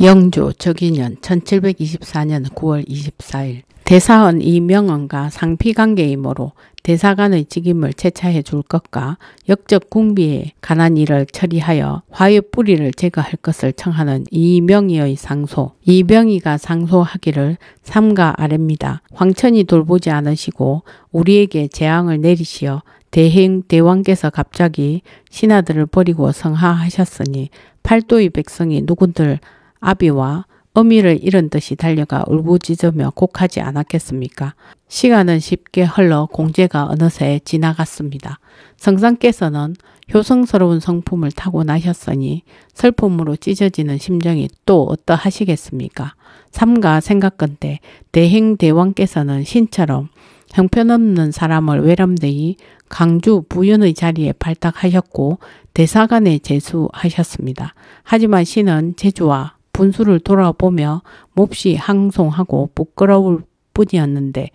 영조 적이년 1724년 9월 24일 대사헌 이명헌과 상피관계이므로 대사관의 직임을 재차해 줄 것과 역적 궁비에 관한 일을 처리하여 화의 뿌리를 제거할 것을 청하는 이명희의 상소. 이명희가 상소하기를 삼가 아랩니다 황천이 돌보지 않으시고 우리에게 재앙을 내리시어 대행 대왕께서 갑자기 신하들을 버리고 성하하셨으니 팔도의 백성이 누군들 아비와 어미를 잃은 듯이 달려가 울부짖으며 곡하지 않았겠습니까? 시간은 쉽게 흘러 공제가 어느새 지나갔습니다. 성상께서는 효성스러운 성품을 타고 나셨으니 슬픔으로 찢어지는 심정이 또 어떠하시겠습니까? 삼가 생각건대 대행대왕께서는 신처럼 형편없는 사람을 외람되이 강주 부윤의 자리에 발탁하셨고 대사관에 제수하셨습니다. 하지만 신은 제주와 분수를 돌아보며 몹시 항송하고 부끄러울 뿐이었는데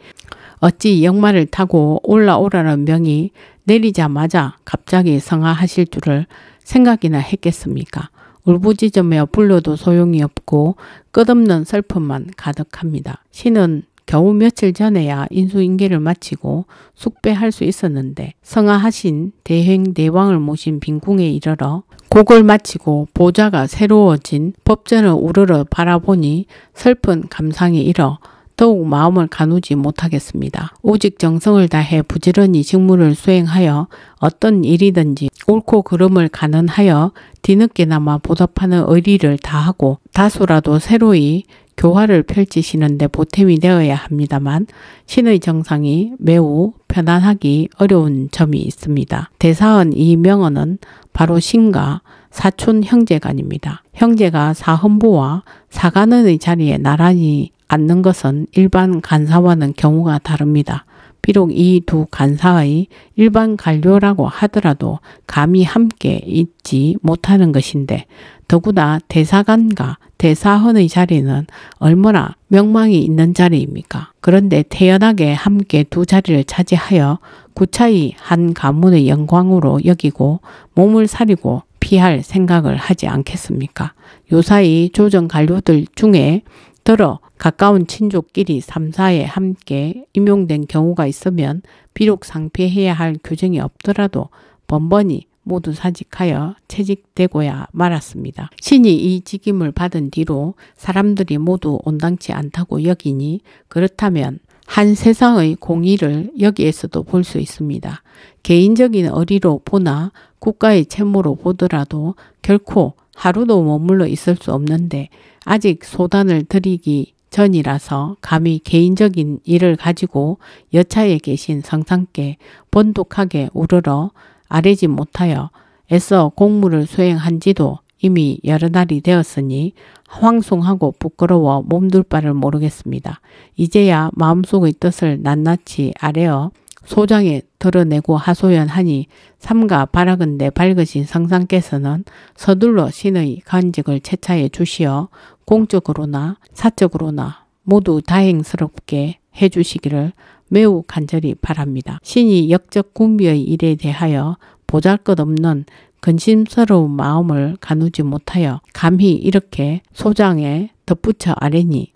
어찌 역마를 타고 올라오라는 명이 내리자마자 갑자기 성하하실 줄을 생각이나 했겠습니까? 울부짖으며 불러도 소용이 없고 끝없는 슬픔만 가득합니다. 신은 겨우 며칠 전에야 인수인계를 마치고 숙배할 수 있었는데 성하하신 대행대왕을 모신 빈궁에 이르러 곡을 마치고 보좌가 새로워진 법전을 우르르 바라보니 슬픈 감상이 일어 더욱 마음을 가누지 못하겠습니다. 오직 정성을 다해 부지런히 직무를 수행하여 어떤 일이든지 옳고 그름을 가능하여 뒤늦게나마 보답하는 의리를 다하고 다수라도 새로이 교화를 펼치시는데 보탬이 되어야 합니다만 신의 정상이 매우 편안하기 어려운 점이 있습니다. 대사원 이 명언은 바로 신과 사촌 형제간입니다. 형제가 사헌부와 사간원의 자리에 나란히 앉는 것은 일반 간사와는 경우가 다릅니다. 비록 이 두 간사의 일반 관료라고 하더라도 감히 함께 있지 못하는 것인데 더구나 대사관과 대사헌의 자리는 얼마나 명망이 있는 자리입니까? 그런데 태연하게 함께 두 자리를 차지하여 구차히 한 가문의 영광으로 여기고 몸을 사리고 피할 생각을 하지 않겠습니까? 요사이 조정 관료들 중에 들어 가까운 친족끼리 삼사에 함께 임용된 경우가 있으면 비록 상피해야 할 규정이 없더라도 번번이 모두 사직하여 채직되고야 말았습니다. 신이 이 직임을 받은 뒤로 사람들이 모두 온당치 않다고 여기니 그렇다면 한 세상의 공의를 여기에서도 볼 수 있습니다. 개인적인 어리로 보나 국가의 채무로 보더라도 결코 하루도 머물러 있을 수 없는데 아직 소단을 들이기 전이라서 감히 개인적인 일을 가지고 여차에 계신 성상께 번독하게 우러러 아래지 못하여 애써 공무를 수행한 지도 이미 여러 날이 되었으니 황송하고 부끄러워 몸둘 바를 모르겠습니다. 이제야 마음속의 뜻을 낱낱이 아래어 소장에 드러내고 하소연하니 삼가 바라근대 밝으신 성상께서는 서둘러 신의 간직을 채차해 주시어 공적으로나 사적으로나 모두 다행스럽게 해주시기를 매우 간절히 바랍니다. 신이 역적 군비의 일에 대하여 보잘것없는 근심스러운 마음을 가누지 못하여 감히 이렇게 소장에 덧붙여 아뢰니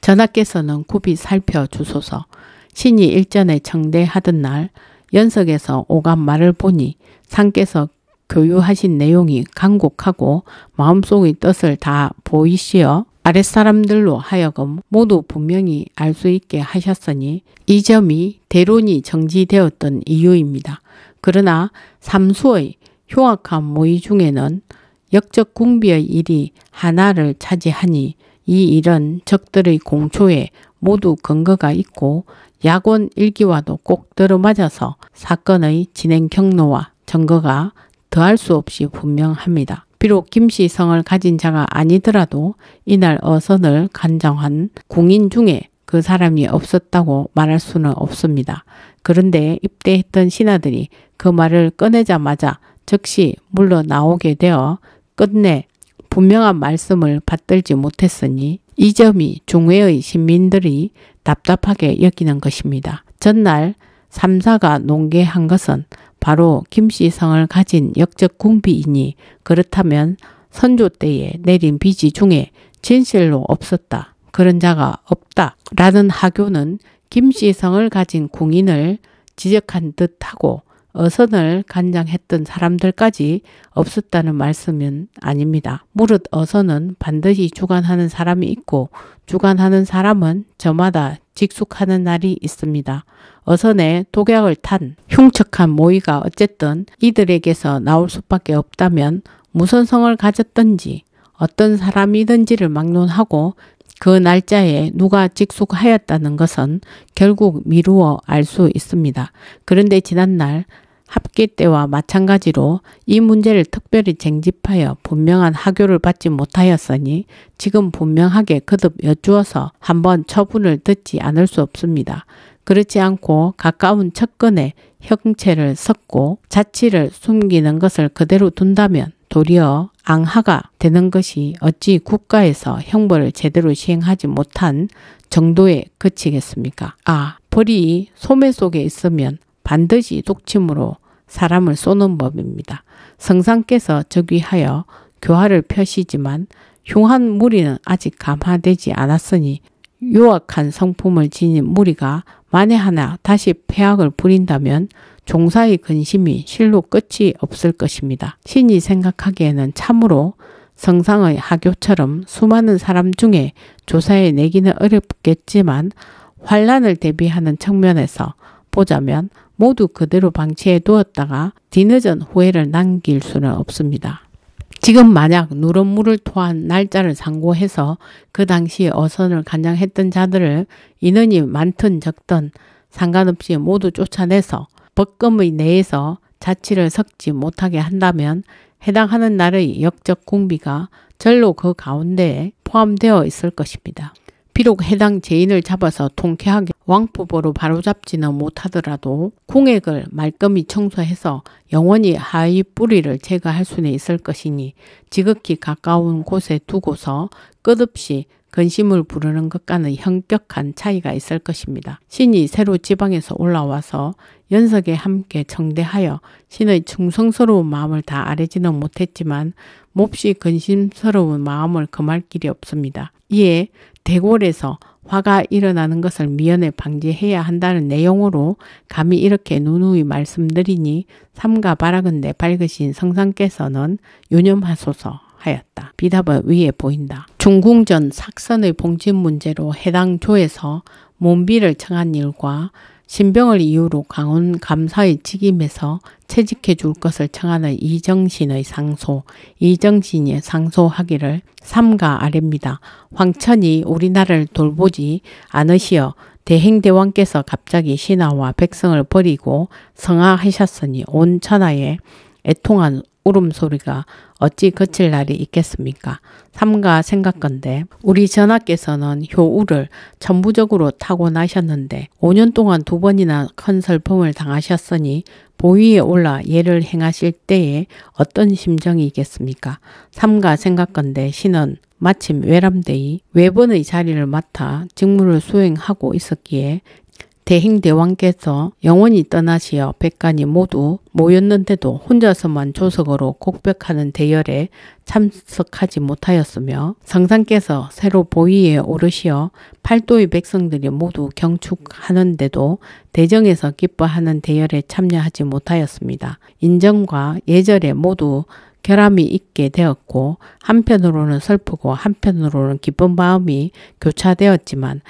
전하께서는 굽이 살펴주소서 신이 일전에 청대하던 날 연석에서 오간 말을 보니 상께서 교유하신 내용이 간곡하고 마음속의 뜻을 다 보이시어 아랫사람들로 하여금 모두 분명히 알 수 있게 하셨으니 이 점이 대론이 정지되었던 이유입니다. 그러나 삼수의 효악한 모의 중에는 역적 공비의 일이 하나를 차지하니 이 일은 적들의 공초에 모두 근거가 있고 야권 일기와도 꼭 들어맞아서 사건의 진행 경로와 증거가 더할 수 없이 분명합니다. 비록 김씨 성을 가진 자가 아니더라도 이날 어선을 간정한 공인 중에 그 사람이 없었다고 말할 수는 없습니다. 그런데 입대했던 신하들이 그 말을 꺼내자마자 즉시 물러나오게 되어 끝내 분명한 말씀을 받들지 못했으니 이 점이 중회의 신민들이 답답하게 여기는 것입니다. 전날 삼사가 농계한 것은 바로 김씨성을 가진 역적 궁비이니 그렇다면 선조 때에 내린 비지 중에 진실로 없었다. 그런 자가 없다. 라는 하교는 김씨성을 가진 궁인을 지적한 듯하고 어선을 간장했던 사람들까지 없었다는 말씀은 아닙니다. 무릇 어선은 반드시 주관하는 사람이 있고 주관하는 사람은 저마다 직숙하는 날이 있습니다. 어선에 독약을 탄 흉측한 모의가 어쨌든 이들에게서 나올 수밖에 없다면 무선성을 가졌든지 어떤 사람이든지를 막론하고 그 날짜에 누가 직속하였다는 것은 결국 미루어 알 수 있습니다. 그런데 지난날 합계 때와 마찬가지로 이 문제를 특별히 쟁집하여 분명한 하교를 받지 못하였으니 지금 분명하게 거듭 여쭈어서 한번 처분을 듣지 않을 수 없습니다. 그렇지 않고 가까운 척근에 형체를 섞고 자취를 숨기는 것을 그대로 둔다면 도리어 앙하가 되는 것이 어찌 국가에서 형벌을 제대로 시행하지 못한 정도에 그치겠습니까? 아, 벌이 소매 속에 있으면 반드시 독침으로 사람을 쏘는 법입니다. 성상께서 즉위하여 교화를 펴시지만 흉한 무리는 아직 감화되지 않았으니 유악한 성품을 지닌 무리가 만에 하나 다시 폐악을 부린다면 종사의 근심이 실로 끝이 없을 것입니다. 신이 생각하기에는 참으로 성상의 하교처럼 수많은 사람 중에 조사해 내기는 어렵겠지만 환란을 대비하는 측면에서 보자면 모두 그대로 방치해 두었다가 뒤늦은 후회를 남길 수는 없습니다. 지금 만약 누런물을 토한 날짜를 상고해서 그 당시 어선을 간장했던 자들을 인원이 많든 적든 상관없이 모두 쫓아내서 법금의 내에서 자치를 섞지 못하게 한다면 해당하는 날의 역적 공비가 절로 그 가운데에 포함되어 있을 것입니다. 비록 해당 죄인을 잡아서 통쾌하게 왕법으로 바로잡지는 못하더라도 공액을 말끔히 청소해서 영원히 하위 뿌리를 제거할 수는 있을 것이니 지극히 가까운 곳에 두고서 끝없이 근심을 부르는 것과는 현격한 차이가 있을 것입니다. 신이 새로 지방에서 올라와서 연석에 함께 청대하여 신의 충성스러운 마음을 다 아뢰지는 못했지만 몹시 근심스러운 마음을 금할 길이 없습니다. 이에 대궐에서 화가 일어나는 것을 미연에 방지해야 한다는 내용으로 감히 이렇게 누누이 말씀드리니 삼가 바라근대 밝으신 성상께서는 유념하소서 하였다. 비답은 위에 보인다. 중궁전 삭선의 봉진 문제로 해당 조에서 몸비를 청한 일과 신병을 이유로 강원 감사의 직임에서 채직해 줄 것을 청하는 이정신의 상소, 이정신의 상소하기를 삼가 아래니다 황천이 우리나라를 돌보지 않으시어 대행대왕께서 갑자기 신하와 백성을 버리고 성하하셨으니 온 천하에 애통한 울음소리가 어찌 거칠 날이 있겠습니까? 삼가 생각건데 우리 전하께서는 효우를 전부적으로 타고나셨는데 5년 동안 두 번이나 컨 설품을 당하셨으니 보위에 올라 예를 행하실 때에 어떤 심정이겠습니까? 삼가 생각건데 신은 마침 외람되이 외번의 자리를 맡아 직무를 수행하고 있었기에 대행대왕께서 영원히 떠나시어 백관이 모두 모였는데도 혼자서만 조석으로 곡백하는 대열에 참석하지 못하였으며 성상께서 새로 보위에 오르시어 팔도의 백성들이 모두 경축하는데도 대정에서 기뻐하는 대열에 참여하지 못하였습니다. 인정과 예절에 모두 결함이 있게 되었고 한편으로는 슬프고 한편으로는 기쁜 마음이 교차되었지만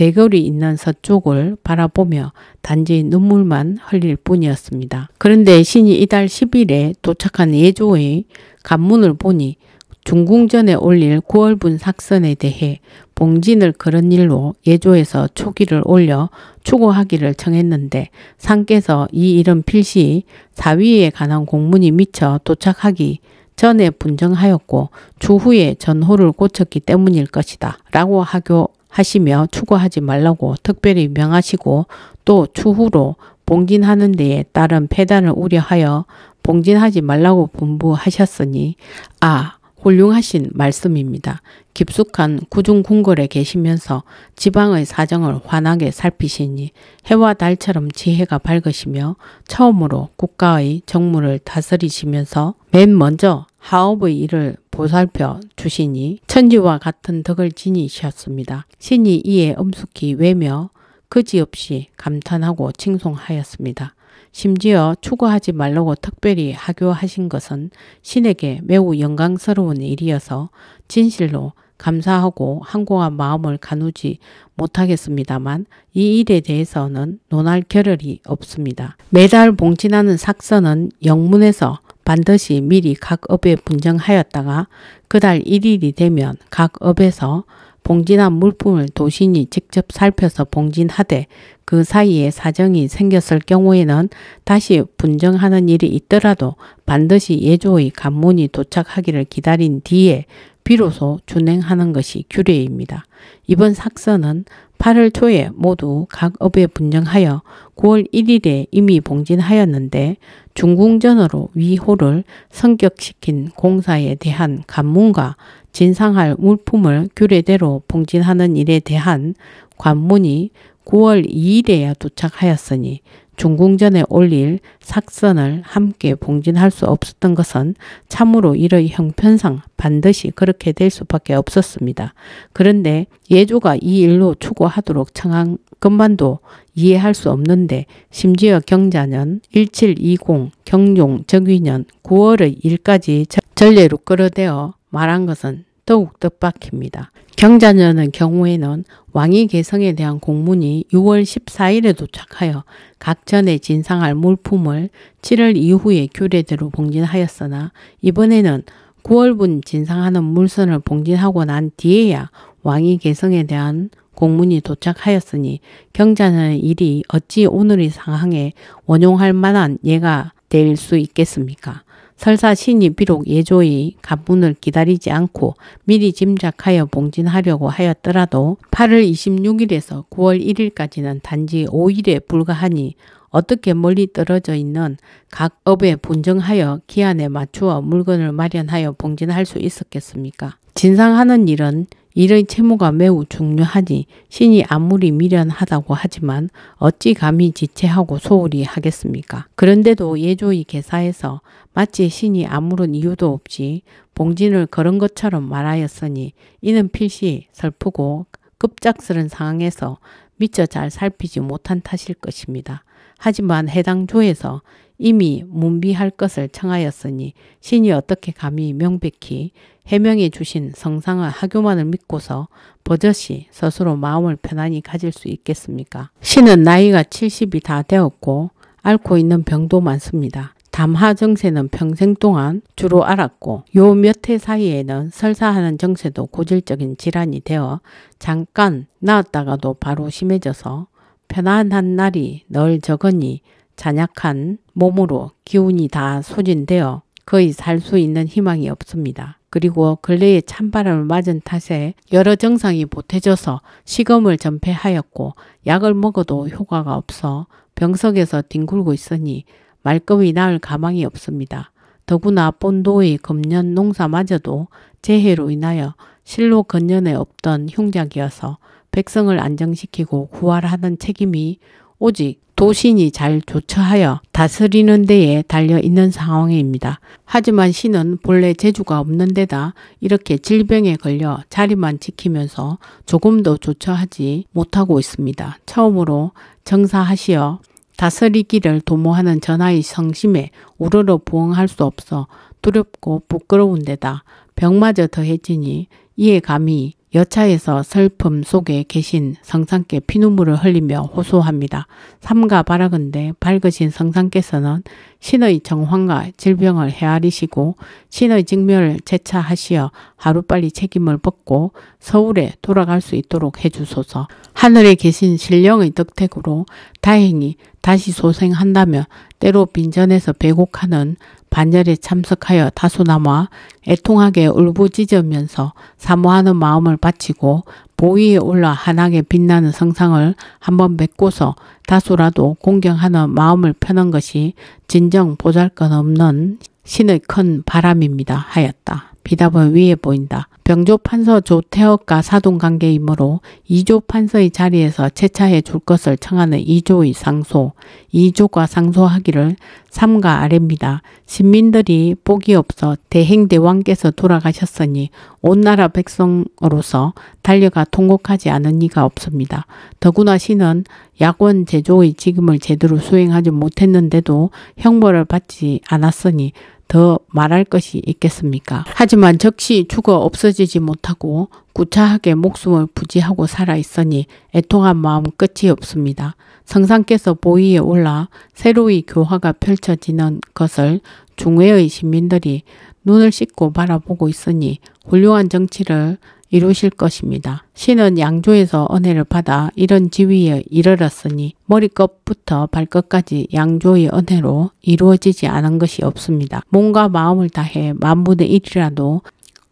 대거리 있는 서쪽을 바라보며 단지 눈물만 흘릴 뿐이었습니다. 그런데 신이 이달 10일에 도착한 예조의 간문을 보니 중궁전에 올릴 9월분 삭선에 대해 봉진을 그런 일로 예조에서 초기를 올려 추구하기를 청했는데 상께서 이 이름 필시 사위에 관한 공문이 미쳐 도착하기 전에 분정하였고 주후에 전호를 고쳤기 때문일 것이다 라고 하교 하시며 추구하지 말라고 특별히 명하시고 또 추후로 봉진하는 데에 따른 폐단을 우려하여 봉진하지 말라고 분부하셨으니 아 훌륭하신 말씀입니다. 깊숙한 구중궁궐에 계시면서 지방의 사정을 환하게 살피시니 해와 달처럼 지혜가 밝으시며 처음으로 국가의 정무를 다스리시면서 맨 먼저 하업의 일을 보살펴 주시니 천지와 같은 덕을 지니셨습니다. 신이 이에 엄숙히 외며 그지없이 감탄하고 칭송하였습니다. 심지어 추구하지 말라고 특별히 하교하신 것은 신에게 매우 영광스러운 일이어서 진실로 감사하고 항고한 마음을 가누지 못하겠습니다만 이 일에 대해서는 논할 겨를이 없습니다. 매달 봉진하는 삭서는 영문에서 반드시 미리 각 업에 분정하였다가 그달 1일이 되면 각 업에서 봉진한 물품을 도신이 직접 살펴서 봉진하되 그 사이에 사정이 생겼을 경우에는 다시 분정하는 일이 있더라도 반드시 예조의 간문이 도착하기를 기다린 뒤에 비로소 준행하는 것이 규례입니다. 이번 삭서는 8월 초에 모두 각 업에 분쟁하여 9월 1일에 이미 봉진하였는데 중궁전으로 위호를 성격시킨 공사에 대한 관문과 진상할 물품을 규례대로 봉진하는 일에 대한 관문이 9월 2일에야 도착하였으니 중궁전에 올릴 삭선을 함께 봉진할 수 없었던 것은 참으로 이의 형편상 반드시 그렇게 될 수밖에 없었습니다. 그런데 예조가 이 일로 추구하도록 청한 것만도 이해할 수 없는데 심지어 경자년 1720 경종 적위년 9월의 일까지 전례로 끌어대어 말한 것은 더욱 뜻밖입니다. 경자녀는 경우에는 왕위 개성에 대한 공문이 6월 14일에 도착하여 각 전에 진상할 물품을 7월 이후에 규례대로 봉진하였으나 이번에는 9월분 진상하는 물선을 봉진하고 난 뒤에야 왕위 개성에 대한 공문이 도착하였으니 경자는 일이 어찌 오늘의 상황에 원용할 만한 예가 될 수 있겠습니까? 설사 신이 비록 예조의 가문을 기다리지 않고 미리 짐작하여 봉진하려고 하였더라도 8월 26일에서 9월 1일까지는 단지 5일에 불과하니 어떻게 멀리 떨어져 있는 각 업에 분정하여 기한에 맞추어 물건을 마련하여 봉진할 수 있었겠습니까? 진상하는 일은 일의 채무가 매우 중요하니 신이 아무리 미련하다고 하지만 어찌 감히 지체하고 소홀히 하겠습니까? 그런데도 예조의 계사에서 마치 신이 아무런 이유도 없이 봉진을 걸은 것처럼 말하였으니 이는 필시 슬프고 급작스런 상황에서 미처 잘 살피지 못한 탓일 것입니다. 하지만 해당 조에서 이미 문비할 것을 청하였으니 신이 어떻게 감히 명백히 해명해 주신 성상화 학교만을 믿고서 버젓이 스스로 마음을 편안히 가질 수 있겠습니까? 신은 나이가 70이 다 되었고 앓고 있는 병도 많습니다. 담화 정세는 평생 동안 주로 알았고 요 몇 해 사이에는 설사하는 정세도 고질적인 질환이 되어 잠깐 나왔다가도 바로 심해져서 편안한 날이 널 적으니 잔약한 몸으로 기운이 다 소진되어 거의 살 수 있는 희망이 없습니다. 그리고 근래에 찬바람을 맞은 탓에 여러 증상이 보태져서 식음을 전폐하였고 약을 먹어도 효과가 없어 병석에서 뒹굴고 있으니 말끔히 나을 가망이 없습니다. 더구나 본도의 금년 농사마저도 재해로 인하여 실로 근년에 없던 흉작이어서 백성을 안정시키고 구활하는 책임이 오직 도신이 잘 조처하여 다스리는 데에 달려 있는 상황입니다. 하지만 신은 본래 재주가 없는 데다 이렇게 질병에 걸려 자리만 지키면서 조금도 조처하지 못하고 있습니다. 처음으로 정사하시어 다스리기를 도모하는 전하의 성심에 우러러 부응할 수 없어 두렵고 부끄러운 데다 병마저 더해지니 이에 감히 여차에서 슬픔 속에 계신 성상께 피눈물을 흘리며 호소합니다. 삼가 바라건대 밝으신 성상께서는 신의 정황과 질병을 헤아리시고 신의 직멸을 재차하시어 하루빨리 책임을 벗고 서울에 돌아갈 수 있도록 해주소서 하늘에 계신 신령의 덕택으로 다행히 다시 소생한다면 때로 빈전에서 배곡하는 반열에 참석하여 다소나마 애통하게 울부짖으면서 사모하는 마음을 바치고 보위에 올라 한하게 빛나는 성상을 한번 메꿔서 다소라도 공경하는 마음을 펴는 것이 진정 보잘것없는 신의 큰 바람입니다 하였다. 비답은 위에 보인다. 병조 판서 조태옥과 사돈 관계이므로 이조 판서의 자리에서 채차해 줄 것을 청하는 이조의 상소, 이조가 상소하기를 삼가 아랩니다 신민들이 복이 없어 대행대왕께서 돌아가셨으니 온 나라 백성으로서 달려가 통곡하지 않은 이가 없습니다. 더구나 신은 약원 제조의 직임을 제대로 수행하지 못했는데도 형벌을 받지 않았으니 더 말할 것이 있겠습니까? 하지만 적시 죽어 없어지지 못하고 구차하게 목숨을 부지하고 살아 있으니 애통한 마음 끝이 없습니다. 성상께서 보위에 올라 새로이 교화가 펼쳐지는 것을 중외의 시민들이 눈을 씻고 바라보고 있으니 훌륭한 정치를 이루실 것입니다. 신은 양조에서 은혜를 받아 이런 지위에 이르렀으니 머리끝부터 발끝까지 양조의 은혜로 이루어지지 않은 것이 없습니다. 몸과 마음을 다해 만분의 일이라도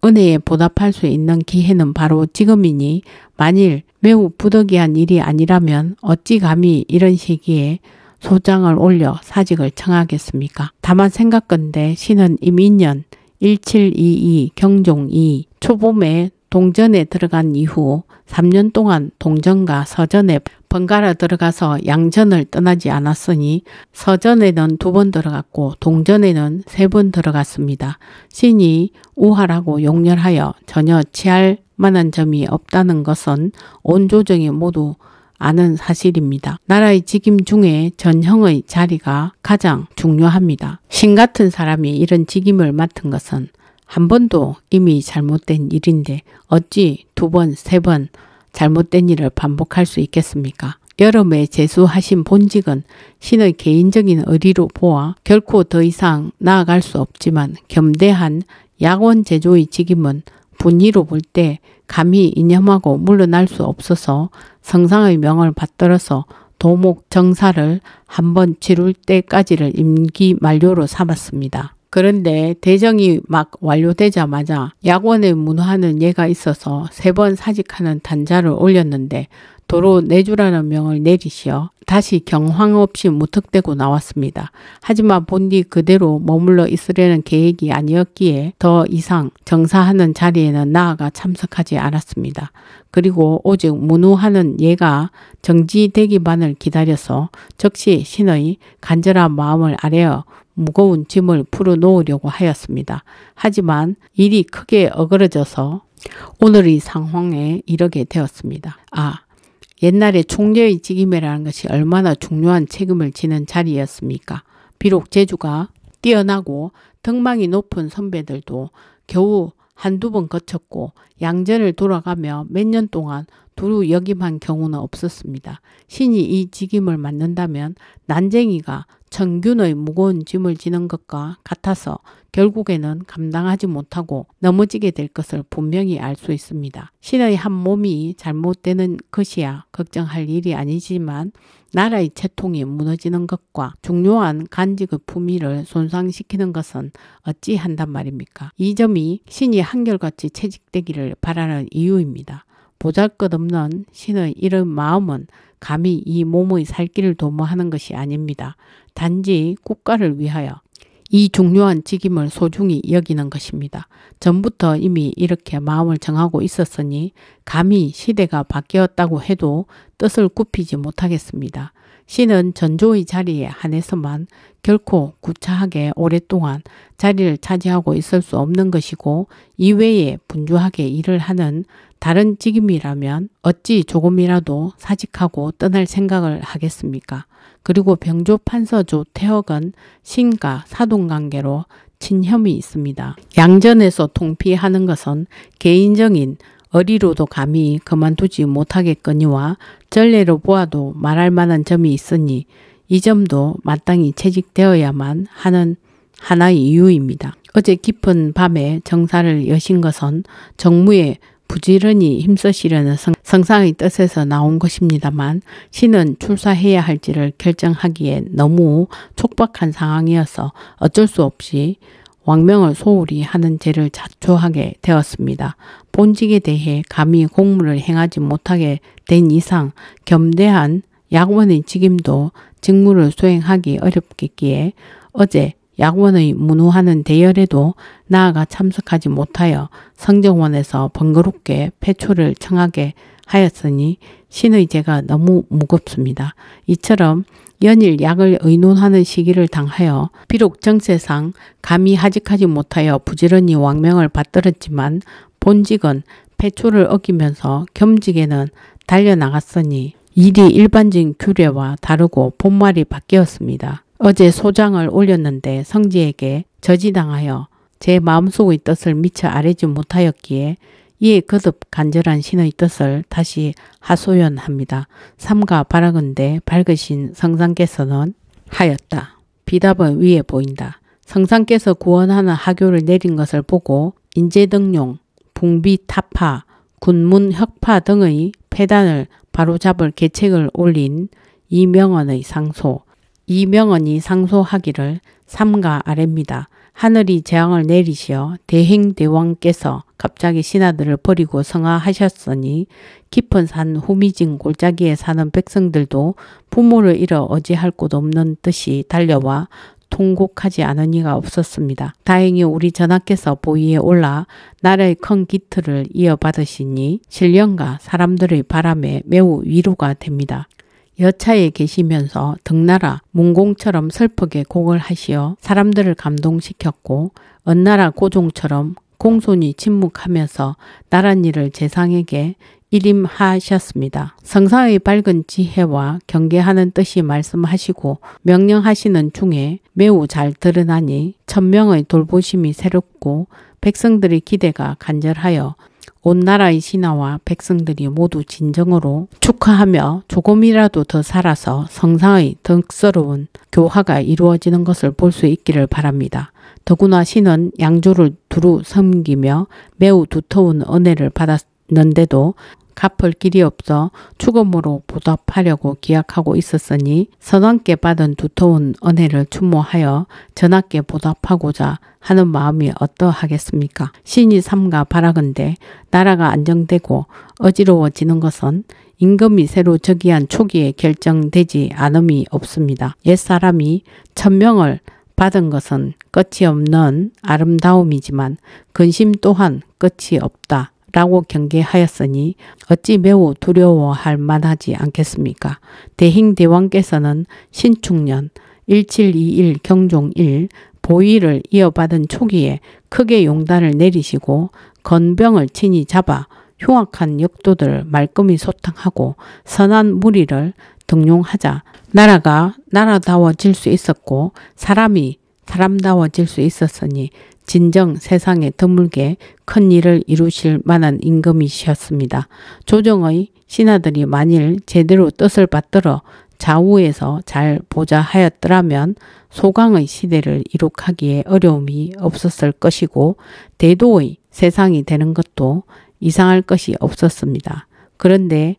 은혜에 보답할 수 있는 기회는 바로 지금이니 만일 매우 부득이한 일이 아니라면 어찌 감히 이런 시기에 소장을 올려 사직을 청하겠습니까? 다만 생각건대 신은 임인년 1722 경종 2 초봄에 동전에 들어간 이후 3년 동안 동전과 서전에 번갈아 들어가서 양전을 떠나지 않았으니 서전에는 두 번 들어갔고 동전에는 세 번 들어갔습니다. 신이 우하라고 용렬하여 전혀 취할 만한 점이 없다는 것은 온 조정이 모두 아는 사실입니다. 나라의 직임 중에 전형의 자리가 가장 중요합니다. 신 같은 사람이 이런 직임을 맡은 것은 한 번도 이미 잘못된 일인데 어찌 두 번, 세 번 잘못된 일을 반복할 수 있겠습니까? 여름에 재수하신 본직은 신의 개인적인 의리로 보아 결코 더 이상 나아갈 수 없지만 겸대한 약원 제조의 직임은 분위로 볼 때 감히 이념하고 물러날 수 없어서 성상의 명을 받들어서 도목 정사를 한 번 치룰 때까지를 임기 만료로 삼았습니다. 그런데 대정이 막 완료되자마자 약원을 문화하는 예가 있어서 세 번 사직하는 단자를 올렸는데 도로 내주라는 명을 내리시어 다시 경황 없이 무턱대고 나왔습니다. 하지만 본디 그대로 머물러 있으려는 계획이 아니었기에 더 이상 정사하는 자리에는 나아가 참석하지 않았습니다. 그리고 오직 문우하는 예가 정지되기만을 기다려서 즉시 신의 간절한 마음을 아뢰어 무거운 짐을 풀어놓으려고 하였습니다. 하지만 일이 크게 어그러져서 오늘의 상황에 이르게 되었습니다. 아, 옛날에 총재의 직임이라는 것이 얼마나 중요한 책임을 지는 자리였습니까? 비록 재주가 뛰어나고 덕망이 높은 선배들도 겨우 한두 번 거쳤고 양전을 돌아가며 몇 년 동안 두루 역임한 경우는 없었습니다. 신이 이 직임을 맡는다면 난쟁이가 천균의 무거운 짐을 지는 것과 같아서 결국에는 감당하지 못하고 넘어지게 될 것을 분명히 알 수 있습니다. 신의 한 몸이 잘못되는 것이야 걱정할 일이 아니지만 나라의 채통이 무너지는 것과 중요한 간직의 품위를 손상시키는 것은 어찌 한단 말입니까? 이 점이 신이 한결같이 채직되기를 바라는 이유입니다. 보잘것없는 신의 이런 마음은 감히 이 몸의 살 길을 도모하는 것이 아닙니다. 단지 국가를 위하여 이 중요한 직임을 소중히 여기는 것입니다. 전부터 이미 이렇게 마음을 정하고 있었으니 감히 시대가 바뀌었다고 해도 뜻을 굽히지 못하겠습니다. 신은 전조의 자리에 한해서만 결코 구차하게 오랫동안 자리를 차지하고 있을 수 없는 것이고 이외에 분주하게 일을 하는 다른 직임이라면 어찌 조금이라도 사직하고 떠날 생각을 하겠습니까? 그리고 병조 판서조 태혁은 신과 사동관계로 친혐이 있습니다. 양전에서 통피하는 것은 개인적인 어리로도 감히 그만두지 못하겠거니와 전례로 보아도 말할 만한 점이 있으니 이 점도 마땅히 채직되어야만 하는 하나의 이유입니다. 어제 깊은 밤에 정사를 여신 것은 정무의 부지런히 힘쓰시려는 성, 상의 뜻에서 나온 것입니다만 신은 출사해야 할지를 결정하기에 너무 촉박한 상황이어서 어쩔 수 없이 왕명을 소홀히 하는 죄를 자초하게 되었습니다. 본직에 대해 감히 공무를 행하지 못하게 된 이상 겸대한 약원의 책임도 직무를 수행하기 어렵겠기에 어제 약원의 문호하는 대열에도 나아가 참석하지 못하여 성정원에서 번거롭게 폐초를 청하게 하였으니 신의 죄가 너무 무겁습니다. 이처럼 연일 약을 의논하는 시기를 당하여 비록 정세상 감히 하직하지 못하여 부지런히 왕명을 받들었지만 본직은 폐초를 어기면서 겸직에는 달려나갔으니 일이 일반적인 규례와 다르고 본말이 바뀌었습니다. 어제 소장을 올렸는데 성지에게 저지당하여 제 마음속의 뜻을 미처 아뢰지 못하였기에 이에 거듭 간절한 신의 뜻을 다시 하소연합니다. 삼가 바라건대 밝으신 성상께서는 하였다. 비답은 위에 보인다. 성상께서 구원하는 하교를 내린 것을 보고 인재등용, 붕비타파, 군문혁파 등의 폐단을 바로잡을 계책을 올린 이명언의 상소, 이명언이 상소하기를 삼가 아랩니다 하늘이 재앙을 내리시어 대행대왕께서 갑자기 신하들을 버리고 성하하셨으니 깊은 산 후미진 골짜기에 사는 백성들도 부모를 잃어 어찌할 곳 없는 듯이 달려와 통곡하지 않은 이가 없었습니다. 다행히 우리 전하께서 보위에 올라 나라의 큰 기틀을 이어받으시니 신령과 사람들의 바람에 매우 위로가 됩니다. 여차에 계시면서 등나라 문공처럼 슬프게 곡을 하시어 사람들을 감동시켰고 은나라 고종처럼 공손히 침묵하면서 나랏일을 재상에게 일임하셨습니다. 성사의 밝은 지혜와 경계하는 뜻이 말씀하시고 명령하시는 중에 매우 잘 드러나니 천명의 돌보심이 새롭고 백성들의 기대가 간절하여 온 나라의 신하와 백성들이 모두 진정으로 축하하며 조금이라도 더 살아서 성상의 덕스러운 교화가 이루어지는 것을 볼 수 있기를 바랍니다. 더구나 신은 양조를 두루 섬기며 매우 두터운 은혜를 받았는데도 갚을 길이 없어 죽음으로 보답하려고 기약하고 있었으니 선왕께 받은 두터운 은혜를 추모하여 전하께 보답하고자 하는 마음이 어떠하겠습니까? 신이 삼가 바라건대 나라가 안정되고 어지러워지는 것은 임금이 새로 즉위한 초기에 결정되지 않음이 없습니다. 옛사람이 천명을 받은 것은 끝이 없는 아름다움이지만 근심 또한 끝이 없다. 라고 경계하였으니 어찌 매우 두려워할 만하지 않겠습니까? 대행대왕께서는 신축년 1721 경종 1 보위를 이어받은 초기에 크게 용단을 내리시고 건병을 친히 잡아 흉악한 역도들 말끔히 소탕하고 선한 무리를 등용하자 나라가 나라다워질 수 있었고 사람이 사람다워질 수 있었으니 진정 세상에 드물게 큰 일을 이루실 만한 임금이셨습니다. 조정의 신하들이 만일 제대로 뜻을 받들어 좌우에서 잘 보자 하였더라면 소강의 시대를 이룩하기에 어려움이 없었을 것이고 대도의 세상이 되는 것도 이상할 것이 없었습니다. 그런데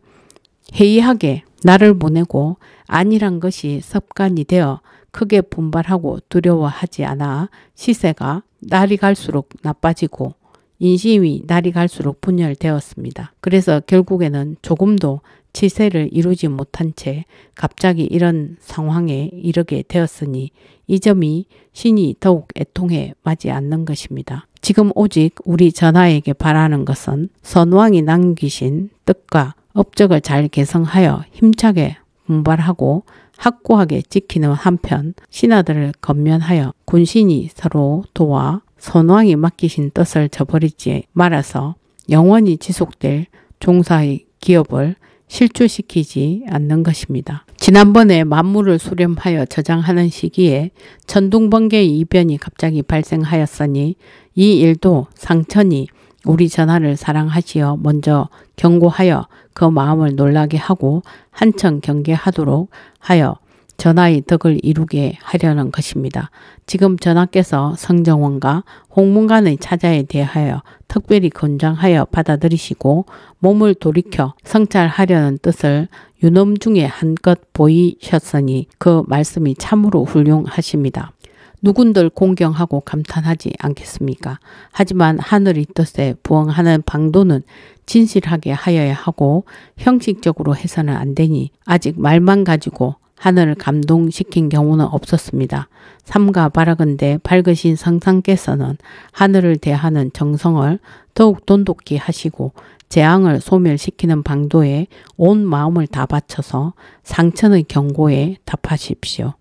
해이하게 나를 보내고 안일한 것이 습관이 되어 크게 분발하고 두려워하지 않아 시세가 날이 갈수록 나빠지고 인심이 날이 갈수록 분열되었습니다. 그래서 결국에는 조금도 치세를 이루지 못한 채 갑자기 이런 상황에 이르게 되었으니 이 점이 신이 더욱 애통해 맞지 않는 것입니다. 지금 오직 우리 전하에게 바라는 것은 선왕이 남기신 뜻과 업적을 잘 개성하여 힘차게 분발하고 확고하게 지키는 한편 신하들을 건면하여 군신이 서로 도와 선왕이 맡기신 뜻을 저버리지 말아서 영원히 지속될 종사의 기업을 실추시키지 않는 것입니다. 지난번에 만물을 수렴하여 저장하는 시기에 천둥번개의 이변이 갑자기 발생하였으니 이 일도 상천이 우리 전하를 사랑하시어 먼저 경고하여 그 마음을 놀라게 하고 한층 경계하도록 하여 전하의 덕을 이루게 하려는 것입니다. 지금 전하께서 성정원과 홍문관의 차자에 대하여 특별히 권장하여 받아들이시고 몸을 돌이켜 성찰하려는 뜻을 유념 중에 한껏 보이셨으니 그 말씀이 참으로 훌륭하십니다. 누군들 공경하고 감탄하지 않겠습니까? 하지만 하늘이 뜻에 부응하는 방도는 진실하게 하여야 하고 형식적으로 해서는 안 되니 아직 말만 가지고 하늘을 감동시킨 경우는 없었습니다. 삼가 바라건대 밝으신 상상께서는 하늘을 대하는 정성을 더욱 돈독히 하시고 재앙을 소멸시키는 방도에 온 마음을 다 바쳐서 상천의 경고에 답하십시오.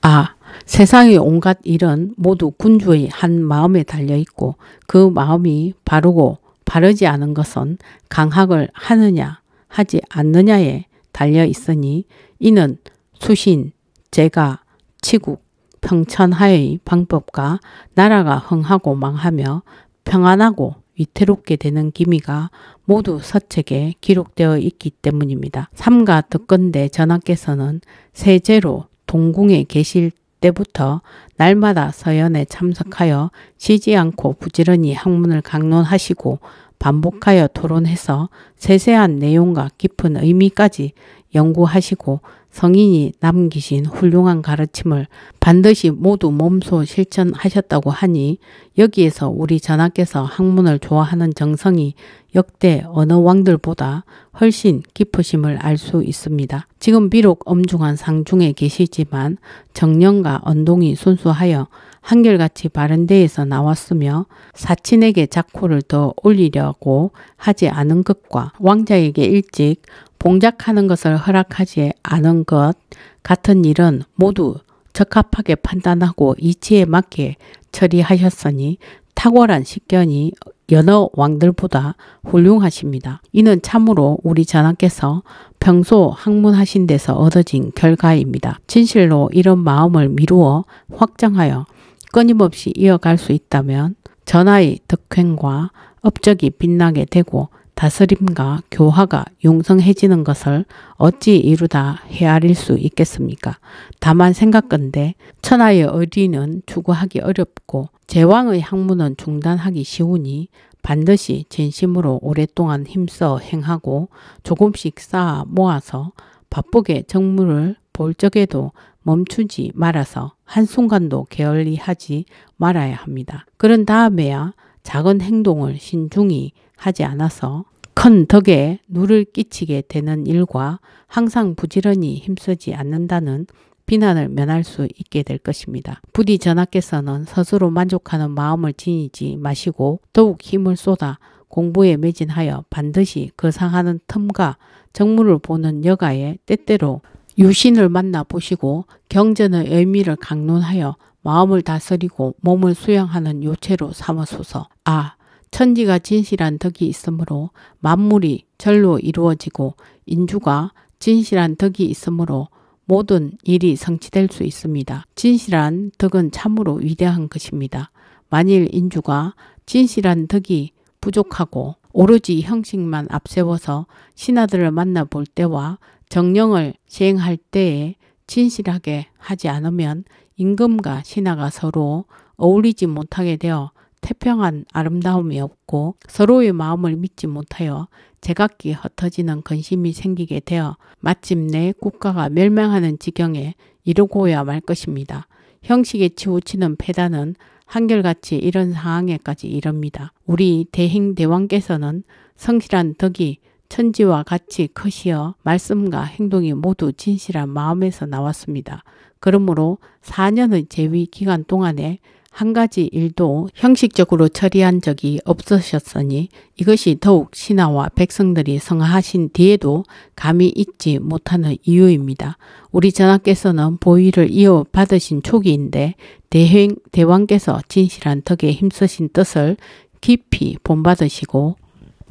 아, 세상의 온갖 일은 모두 군주의 한 마음에 달려 있고 그 마음이 바르고 바르지 않은 것은 강학을 하느냐 하지 않느냐에 달려 있으니 이는 수신, 제가, 치국, 평천하의 방법과 나라가 흥하고 망하며 평안하고 위태롭게 되는 기미가 모두 서책에 기록되어 있기 때문입니다. 삼가 듣건대 전하께서는 세제로 동궁에 계실 때부터 날마다 서연에 참석하여 쉬지 않고 부지런히 학문을 강론하시고 반복하여 토론해서 세세한 내용과 깊은 의미까지 연구하시고 성인이 남기신 훌륭한 가르침을 반드시 모두 몸소 실천하셨다고 하니 여기에서 우리 전하께서 학문을 좋아하는 정성이 역대 어느 왕들보다 훨씬 깊으심을 알 수 있습니다. 지금 비록 엄중한 상중에 계시지만 정령과 언동이 순수하여 한결같이 바른 데에서 나왔으며 사친에게 작호를 더 올리려고 하지 않은 것과 왕자에게 일찍 봉작하는 것을 허락하지 않은 것 같은 일은 모두 적합하게 판단하고 이치에 맞게 처리하셨으니 탁월한 식견이 여러 왕들보다 훌륭하십니다. 이는 참으로 우리 전하께서 평소 학문하신 데서 얻어진 결과입니다. 진실로 이런 마음을 미루어 확정하여 끊임없이 이어갈 수 있다면 전하의 덕행과 업적이 빛나게 되고 다스림과 교화가 용성해지는 것을 어찌 이루다 헤아릴 수 있겠습니까? 다만 생각건데 천하의 의리는 추구하기 어렵고 제왕의 학문은 중단하기 쉬우니 반드시 진심으로 오랫동안 힘써 행하고 조금씩 쌓아 모아서 바쁘게 정물을 볼 적에도 멈추지 말아서 한순간도 게을리 하지 말아야 합니다. 그런 다음에야 작은 행동을 신중히 하지 않아서 큰 덕에 누를 끼치게 되는 일과 항상 부지런히 힘쓰지 않는다는 비난을 면할 수 있게 될 것입니다. 부디 전하께서는 스스로 만족하는 마음을 지니지 마시고 더욱 힘을 쏟아 공부에 매진하여 반드시 그 상하는 틈과 정물을 보는 여가에 때때로 유신을 만나 보시고 경전의 의미를 강론하여 마음을 다스리고 몸을 수양하는 요체로 삼아소서. 아, 천지가 진실한 덕이 있으므로 만물이 절로 이루어지고 인주가 진실한 덕이 있으므로 모든 일이 성취될 수 있습니다. 진실한 덕은 참으로 위대한 것입니다. 만일 인주가 진실한 덕이 부족하고 오로지 형식만 앞세워서 신하들을 만나볼 때와 정령을 시행할 때에 진실하게 하지 않으면 임금과 신하가 서로 어울리지 못하게 되어 태평한 아름다움이 없고 서로의 마음을 믿지 못하여 제각기 흩어지는 근심이 생기게 되어 마침내 국가가 멸망하는 지경에 이르고야 말 것입니다. 형식에 치우치는 폐단은 한결같이 이런 상황에까지 이릅니다. 우리 대행 대왕께서는 성실한 덕이 천지와 같이 커시어 말씀과 행동이 모두 진실한 마음에서 나왔습니다. 그러므로 4년의 재위 기간 동안에 한 가지 일도 형식적으로 처리한 적이 없으셨으니 이것이 더욱 신하와 백성들이 성하신 뒤에도 감히 잊지 못하는 이유입니다. 우리 전하께서는 보위를 이어받으신 초기인데 대행, 대왕께서 진실한 덕에 힘쓰신 뜻을 깊이 본받으시고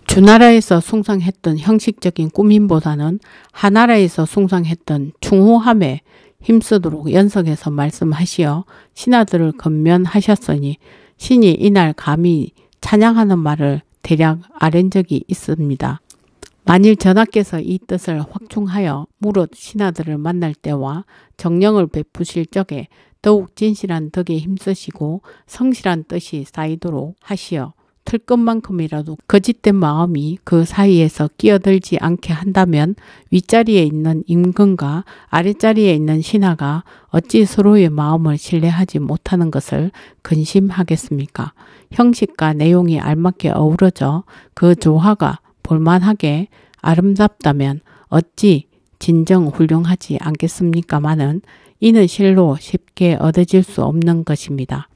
주나라에서 숭상했던 형식적인 꾸민보다는 하나라에서 숭상했던 충호함에 힘쓰도록 연속해서 말씀하시어 신하들을 건면하셨으니 신이 이날 감히 찬양하는 말을 대략 아랜 적이 있습니다. 만일 전하께서 이 뜻을 확충하여 무릇 신하들을 만날 때와 정령을 베푸실 적에 더욱 진실한 덕에 힘쓰시고 성실한 뜻이 쌓이도록 하시어 틀 것만큼이라도 거짓된 마음이 그 사이에서 끼어들지 않게 한다면 윗자리에 있는 임금과 아랫자리에 있는 신하가 어찌 서로의 마음을 신뢰하지 못하는 것을 근심하겠습니까? 형식과 내용이 알맞게 어우러져 그 조화가 볼만하게 아름답다면 어찌 진정 훌륭하지 않겠습니까마는 이는 실로 쉽게 얻어질 수 없는 것입니다.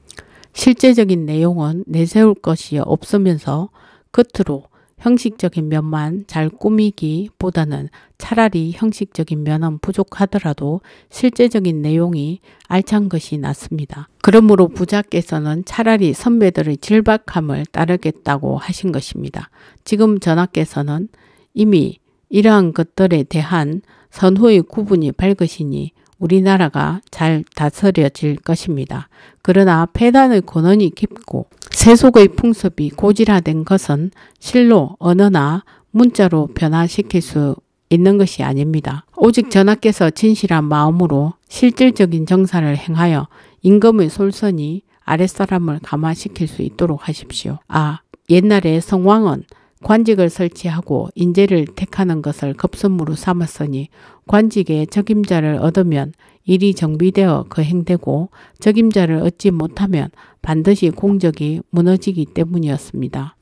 실제적인 내용은 내세울 것이 없으면서 끝으로 형식적인 면만 잘 꾸미기 보다는 차라리 형식적인 면은 부족하더라도 실제적인 내용이 알찬 것이 낫습니다. 그러므로 부자께서는 차라리 선배들의 질박함을 따르겠다고 하신 것입니다. 지금 전하께서는 이미 이러한 것들에 대한 선후의 구분이 밝으시니 우리나라가 잘 다스려질 것입니다. 그러나 폐단의 권원이 깊고 세속의 풍습이 고질화된 것은 실로 언어나 문자로 변화시킬 수 있는 것이 아닙니다. 오직 전하께서 진실한 마음으로 실질적인 정사를 행하여 임금의 솔선이 아랫사람을 감화시킬 수 있도록 하십시오. 아, 옛날에 성왕은 관직을 설치하고 인재를 택하는 것을 급선무로 삼았으니 관직의 적임자를 얻으면 일이 정비되어 거행되고 그 적임자를 얻지 못하면 반드시 공적이 무너지기 때문이었습니다.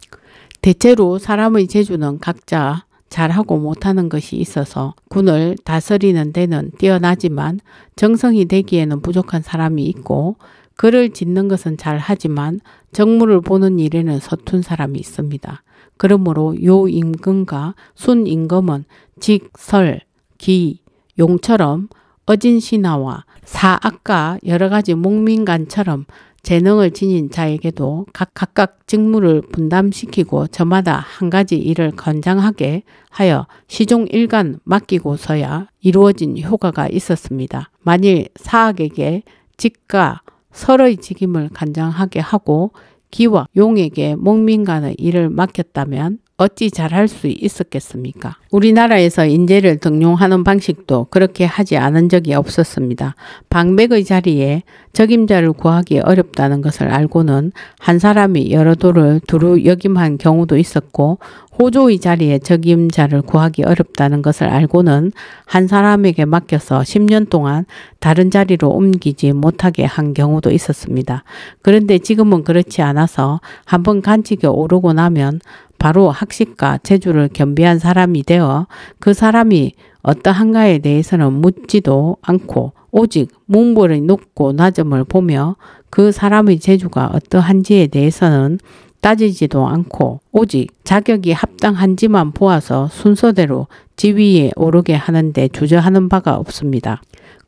대체로 사람의 재주는 각자 잘하고 못하는 것이 있어서 군을 다스리는 데는 뛰어나지만 정성이 되기에는 부족한 사람이 있고 글을 짓는 것은 잘하지만 정무를 보는 일에는 서툰 사람이 있습니다. 그러므로 요임금과 순임금은 직, 설, 기, 용처럼 어진 신하와 사악과 여러 가지 목민간처럼 재능을 지닌 자에게도 각, 각각 직무를 분담시키고 저마다 한 가지 일을 건장하게 하여 시종 일관 맡기고서야 이루어진 효과가 있었습니다. 만일 사학에게 직과 설의 직임을 간장하게 하고 기와 용에게 목민간의 일을 맡겼다면 어찌 잘할 수 있었겠습니까? 우리나라에서 인재를 등용하는 방식도 그렇게 하지 않은 적이 없었습니다. 방백의 자리에 적임자를 구하기 어렵다는 것을 알고는 한 사람이 여러 도를 두루 역임한 경우도 있었고 호조의 자리에 적임자를 구하기 어렵다는 것을 알고는 한 사람에게 맡겨서 10년 동안 다른 자리로 옮기지 못하게 한 경우도 있었습니다. 그런데 지금은 그렇지 않아서 한 번 간직에 오르고 나면 바로 학식과 재주를 겸비한 사람이 되어 그 사람이 어떠한가에 대해서는 묻지도 않고 오직 문벌의 높고 낮음을 보며 그 사람의 재주가 어떠한지에 대해서는 따지지도 않고 오직 자격이 합당한지만 보아서 순서대로 지위에 오르게 하는데 주저하는 바가 없습니다.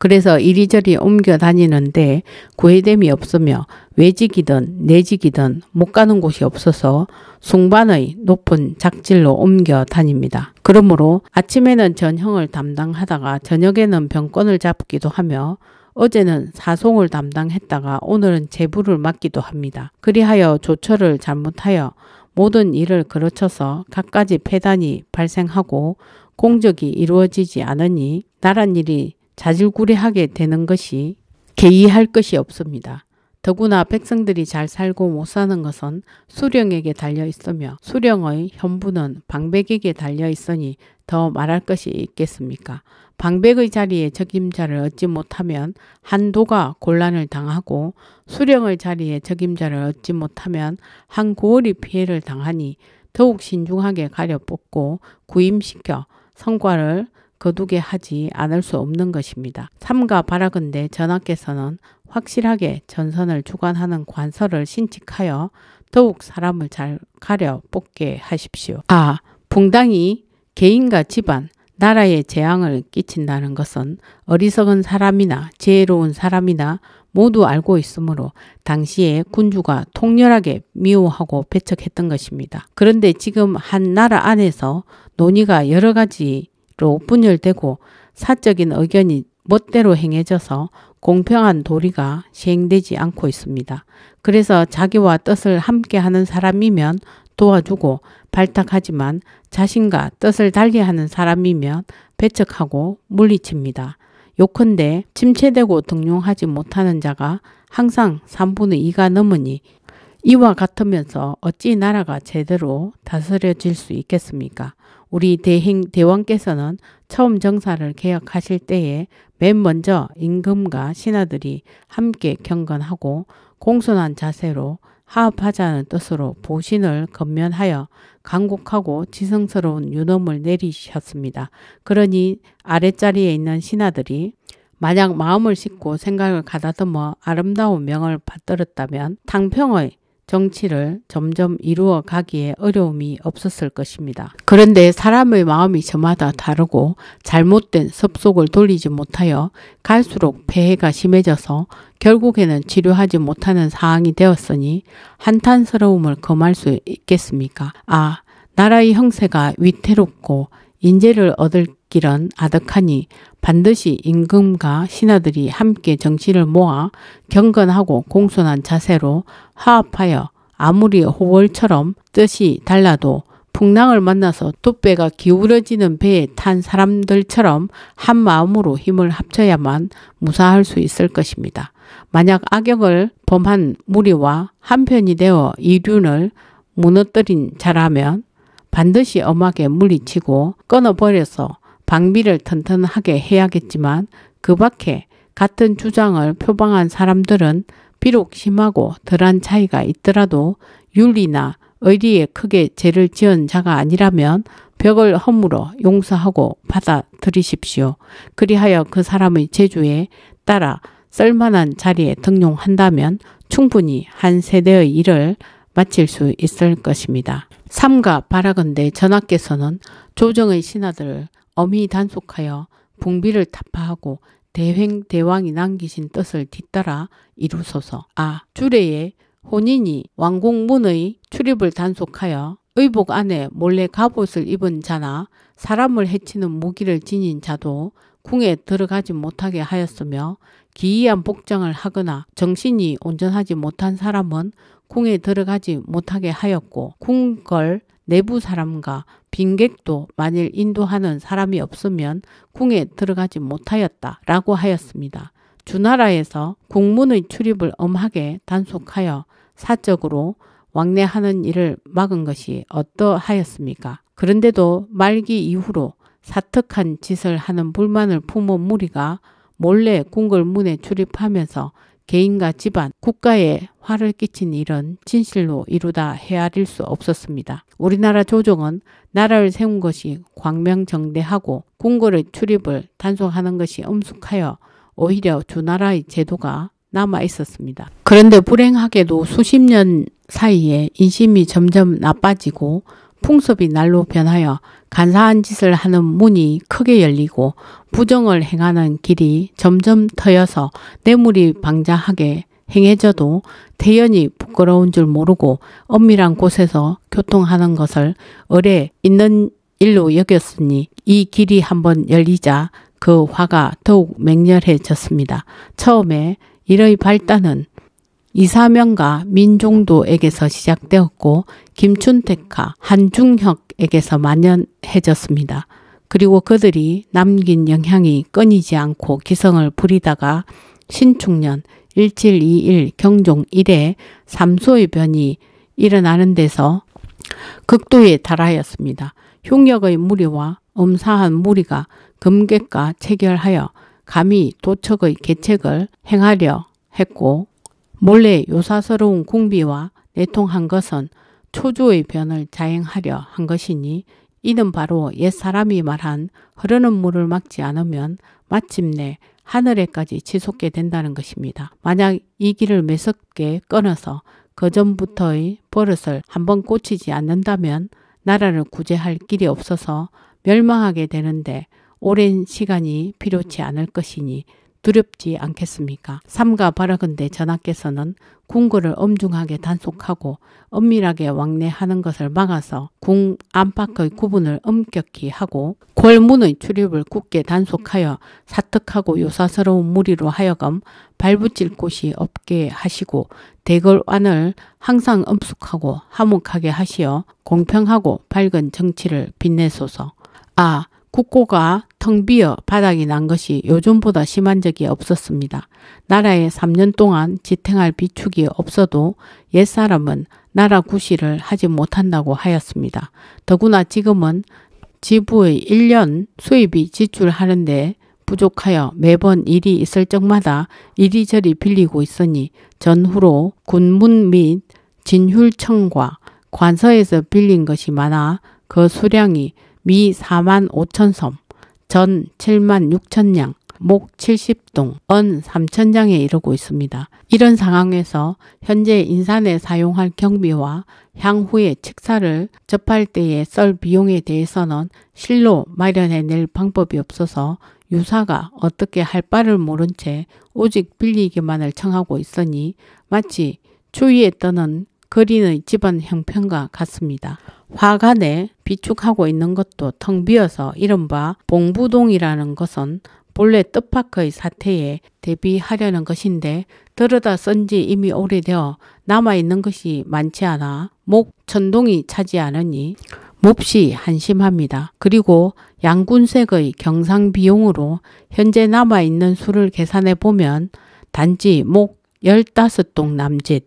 그래서 이리저리 옮겨 다니는데 구해됨이 없으며 외직이든 내직이든 못 가는 곳이 없어서 숭반의 높은 작질로 옮겨 다닙니다. 그러므로 아침에는 전형을 담당하다가 저녁에는 병권을 잡기도 하며 어제는 사송을 담당했다가 오늘은 제부를 맡기도 합니다. 그리하여 조처를 잘못하여 모든 일을 그르쳐서 갖가지 폐단이 발생하고 공적이 이루어지지 않으니 나란 일이 자질구레하게 되는 것이 개의할 것이 없습니다. 더구나 백성들이 잘 살고 못 사는 것은 수령에게 달려 있으며 수령의 현부는 방백에게 달려 있으니 더 말할 것이 있겠습니까? 방백의 자리에 적임자를 얻지 못하면 한도가 곤란을 당하고 수령의 자리에 적임자를 얻지 못하면 한구월이 피해를 당하니 더욱 신중하게 가려 뽑고 구임시켜 성과를 거두게 하지 않을 수 없는 것입니다. 삼가 바라건대 전하께서는 확실하게 전선을 주관하는 관서를 신칙하여 더욱 사람을 잘 가려 뽑게 하십시오. 아, 붕당이 개인과 집안, 나라에 재앙을 끼친다는 것은 어리석은 사람이나 지혜로운 사람이나 모두 알고 있으므로 당시에 군주가 통렬하게 미워하고 배척했던 것입니다. 그런데 지금 한 나라 안에서 논의가 여러 가지 로 분열되고 사적인 의견이 멋대로 행해져서 공평한 도리가 시행되지 않고 있습니다. 그래서 자기와 뜻을 함께 하는 사람이면 도와주고 발탁하지만 자신과 뜻을 달리하는 사람이면 배척하고 물리칩니다. 요컨대 침체되고 등용하지 못하는 자가 항상 3분의 2가 넘으니 이와 같으면서 어찌 나라가 제대로 다스려질 수 있겠습니까? 우리 대행, 대왕께서는 처음 정사를 개혁하실 때에 맨 먼저 임금과 신하들이 함께 경건하고 공손한 자세로 하업하자는 뜻으로 보신을 건면하여 강국하고 지성스러운 유념을 내리셨습니다. 그러니 아랫자리에 있는 신하들이 만약 마음을 싣고 생각을 가다듬어 아름다운 명을 받들었다면 당평의 정치를 점점 이루어 가기에 어려움이 없었을 것입니다. 그런데 사람의 마음이 저마다 다르고 잘못된 섭속을 돌리지 못하여 갈수록 폐해가 심해져서 결국에는 치료하지 못하는 상황이 되었으니 한탄스러움을 금할 수 있겠습니까? 아, 나라의 형세가 위태롭고 인재를 얻을 길은 아득하니 반드시 임금과 신하들이 함께 정치를 모아 경건하고 공손한 자세로 화합하여 아무리 호월처럼 뜻이 달라도 풍랑을 만나서 돛배가 기울어지는 배에 탄 사람들처럼 한 마음으로 힘을 합쳐야만 무사할 수 있을 것입니다. 만약 악역을 범한 무리와 한편이 되어 이륜을 무너뜨린 자라면 반드시 엄하게 물리치고 끊어버려서 방비를 튼튼하게 해야겠지만 그 밖에 같은 주장을 표방한 사람들은 비록 심하고 덜한 차이가 있더라도 윤리나 의리에 크게 죄를 지은 자가 아니라면 벽을 허물어 용서하고 받아들이십시오. 그리하여 그 사람의 재주에 따라 쓸만한 자리에 등용한다면 충분히 한 세대의 일을 마칠 수 있을 것입니다. 삼가 바라건대 전하께서는 조정의 신하들을 엄히 단속하여 붕비를 타파하고 대행 대왕이 남기신 뜻을 뒤따라 이루소서. 아 주례에 혼인이 왕궁문의 출입을 단속하여 의복 안에 몰래 갑옷을 입은 자나 사람을 해치는 무기를 지닌 자도 궁에 들어가지 못하게 하였으며 기이한 복장을 하거나 정신이 온전하지 못한 사람은 궁에 들어가지 못하게 하였고 궁걸 내부 사람과 빈객도 만일 인도하는 사람이 없으면 궁에 들어가지 못하였다 라고 하였습니다. 주나라에서 국문의 출입을 엄하게 단속하여 사적으로 왕래하는 일을 막은 것이 어떠하였습니까? 그런데도 말기 이후로 사특한 짓을 하는 불만을 품은 무리가 몰래 궁궐문에 출입하면서 개인과 집안, 국가에 화를 끼친 일은 진실로 이루다 헤아릴 수 없었습니다. 우리나라 조정은 나라를 세운 것이 광명정대하고 궁궐의 출입을 단속하는 것이 엄숙하여 오히려 주나라의 제도가 남아 있었습니다. 그런데 불행하게도 수십 년 사이에 인심이 점점 나빠지고 풍습이 날로 변하여 간사한 짓을 하는 문이 크게 열리고 부정을 행하는 길이 점점 터여서 뇌물이 방자하게 행해져도 대연이 부끄러운 줄 모르고 엄밀한 곳에서 교통하는 것을 어뢰 있는 일로 여겼으니 이 길이 한번 열리자 그 화가 더욱 맹렬해졌습니다. 처음에 일의 발단은 이사명과 민종도에게서 시작되었고 김춘택과 한중혁에게서 만연해졌습니다. 그리고 그들이 남긴 영향이 끊이지 않고 기성을 부리다가 신축년 1721 경종 1에 삼소의 변이 일어나는 데서 극도에 달하였습니다. 흉역의 무리와 엄사한 무리가 금객과 체결하여 감히 도척의 계책을 행하려 했고 몰래 요사스러운 궁비와 내통한 것은 초조의 변을 자행하려 한 것이니 이는 바로 옛사람이 말한 흐르는 물을 막지 않으면 마침내 하늘에까지 치솟게 된다는 것입니다. 만약 이 길을 매섭게 끊어서 그전부터의 버릇을 한번 고치지 않는다면 나라를 구제할 길이 없어서 멸망하게 되는데 오랜 시간이 필요치 않을 것이니 두렵지 않겠습니까? 삼가 바라건대 전하께서는 궁궐을 엄중하게 단속하고 엄밀하게 왕래하는 것을 막아서 궁 안팎의 구분을 엄격히 하고 골문의 출입을 굳게 단속하여 사특하고 요사스러운 무리로 하여금 발붙일 곳이 없게 하시고 대궐안을 항상 엄숙하고 화목하게 하시어 공평하고 밝은 정치를 빛내소서. 아, 국고가 텅 비어 바닥이 난 것이 요즘보다 심한 적이 없었습니다. 나라에 3년 동안 지탱할 비축이 없어도 옛사람은 나라 구실을 하지 못한다고 하였습니다. 더구나 지금은 지부의 1년 수입이 지출하는데 부족하여 매번 일이 있을 적마다 이리저리 빌리고 있으니 전후로 군문 및 진휼청과 관서에서 빌린 것이 많아 그 수량이 미 4만 5천 섬, 전 7만 6천 냥, 목 70동, 언 3천 장에 이르고 있습니다. 이런 상황에서 현재 인산에 사용할 경비와 향후에 칙사를 접할 때의 썰 비용에 대해서는 실로 마련해낼 방법이 없어서 유사가 어떻게 할 바를 모른 채 오직 빌리기만을 청하고 있으니 마치 추위에 떠는 그리는 집안 형편과 같습니다. 화관에 비축하고 있는 것도 텅 비어서 이른바 봉부동이라는 것은 본래 뜻밖의 사태에 대비하려는 것인데 들여다 쓴 지 이미 오래되어 남아있는 것이 많지 않아 목 천동이 차지 않으니 몹시 한심합니다. 그리고 양군색의 경상 비용으로 현재 남아있는 수를 계산해 보면 단지 목 15동 남짓,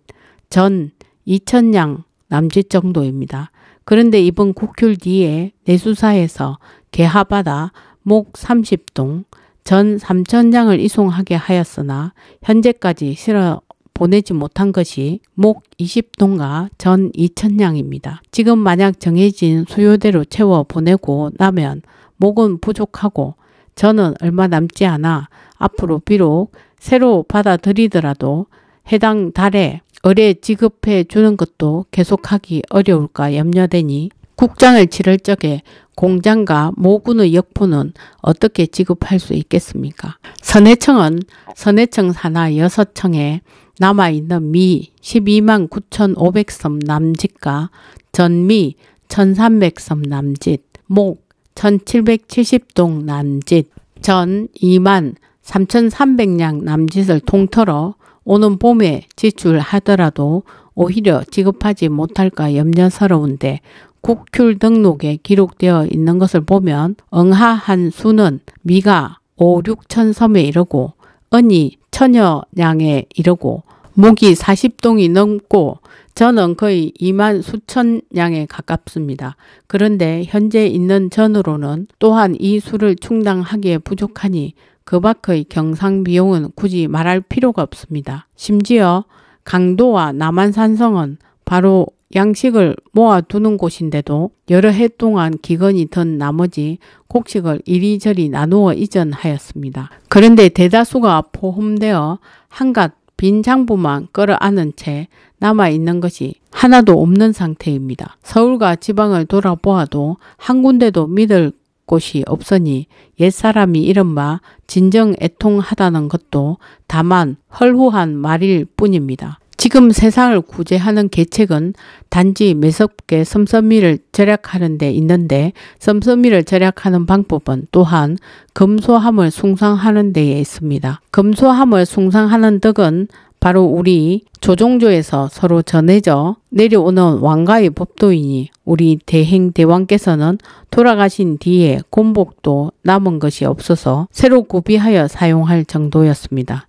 전 2천냥 남짓 정도입니다. 그런데 이번 국휼 뒤에 내수사에서 개하바다 목 30동 전 3천냥을 이송하게 하였으나 현재까지 실어 보내지 못한 것이 목 20동과 전 2천냥입니다. 지금 만약 정해진 수요대로 채워 보내고 나면 목은 부족하고 저는 얼마 남지 않아 앞으로 비록 새로 받아들이더라도 해당 달에 의뢰 지급해 주는 것도 계속하기 어려울까 염려되니 국장을 치를 적에 공장과 모군의 역포는 어떻게 지급할 수 있겠습니까? 선해청은 선해청 산하 6 청에 남아있는 미 12만 9,500섬 남짓과 전미 1,300섬 남짓, 목 1,770동 남짓, 전 2만 3,300량 남짓을 통틀어 오는 봄에 지출하더라도 오히려 지급하지 못할까 염려스러운데 국큐 등록에 기록되어 있는 것을 보면 응하한 수는 미가 5, 6천 섬에 이르고 언이 천여 양에 이르고 목이 40동이 넘고 저는 거의 2만 수천 양에 가깝습니다. 그런데 현재 있는 전으로는 또한 이 수를 충당하기에 부족하니 그 밖의 경상 비용은 굳이 말할 필요가 없습니다. 심지어 강도와 남한산성은 바로 양식을 모아두는 곳인데도 여러 해 동안 기건이든 나머지 곡식을 이리저리 나누어 이전하였습니다. 그런데 대다수가 포함되어 한갓 빈 장부만 끌어안은 채 남아있는 것이 하나도 없는 상태입니다. 서울과 지방을 돌아보아도 한 군데도 믿을 곳이 없으니 옛사람이 이른바 진정 애통하다는 것도 다만 헐후한 말일 뿐입니다. 지금 세상을 구제하는 계책은 단지 매섭게 섬섬이를 절약하는 데 있는데 섬섬이를 절약하는 방법은 또한 금소함을 숭상하는 데에 있습니다. 금소함을 숭상하는 덕은 바로 우리 조종조에서 서로 전해져 내려오는 왕가의 법도이니 우리 대행 대왕께서는 돌아가신 뒤에 곤복도 남은 것이 없어서 새로 구비하여 사용할 정도였습니다.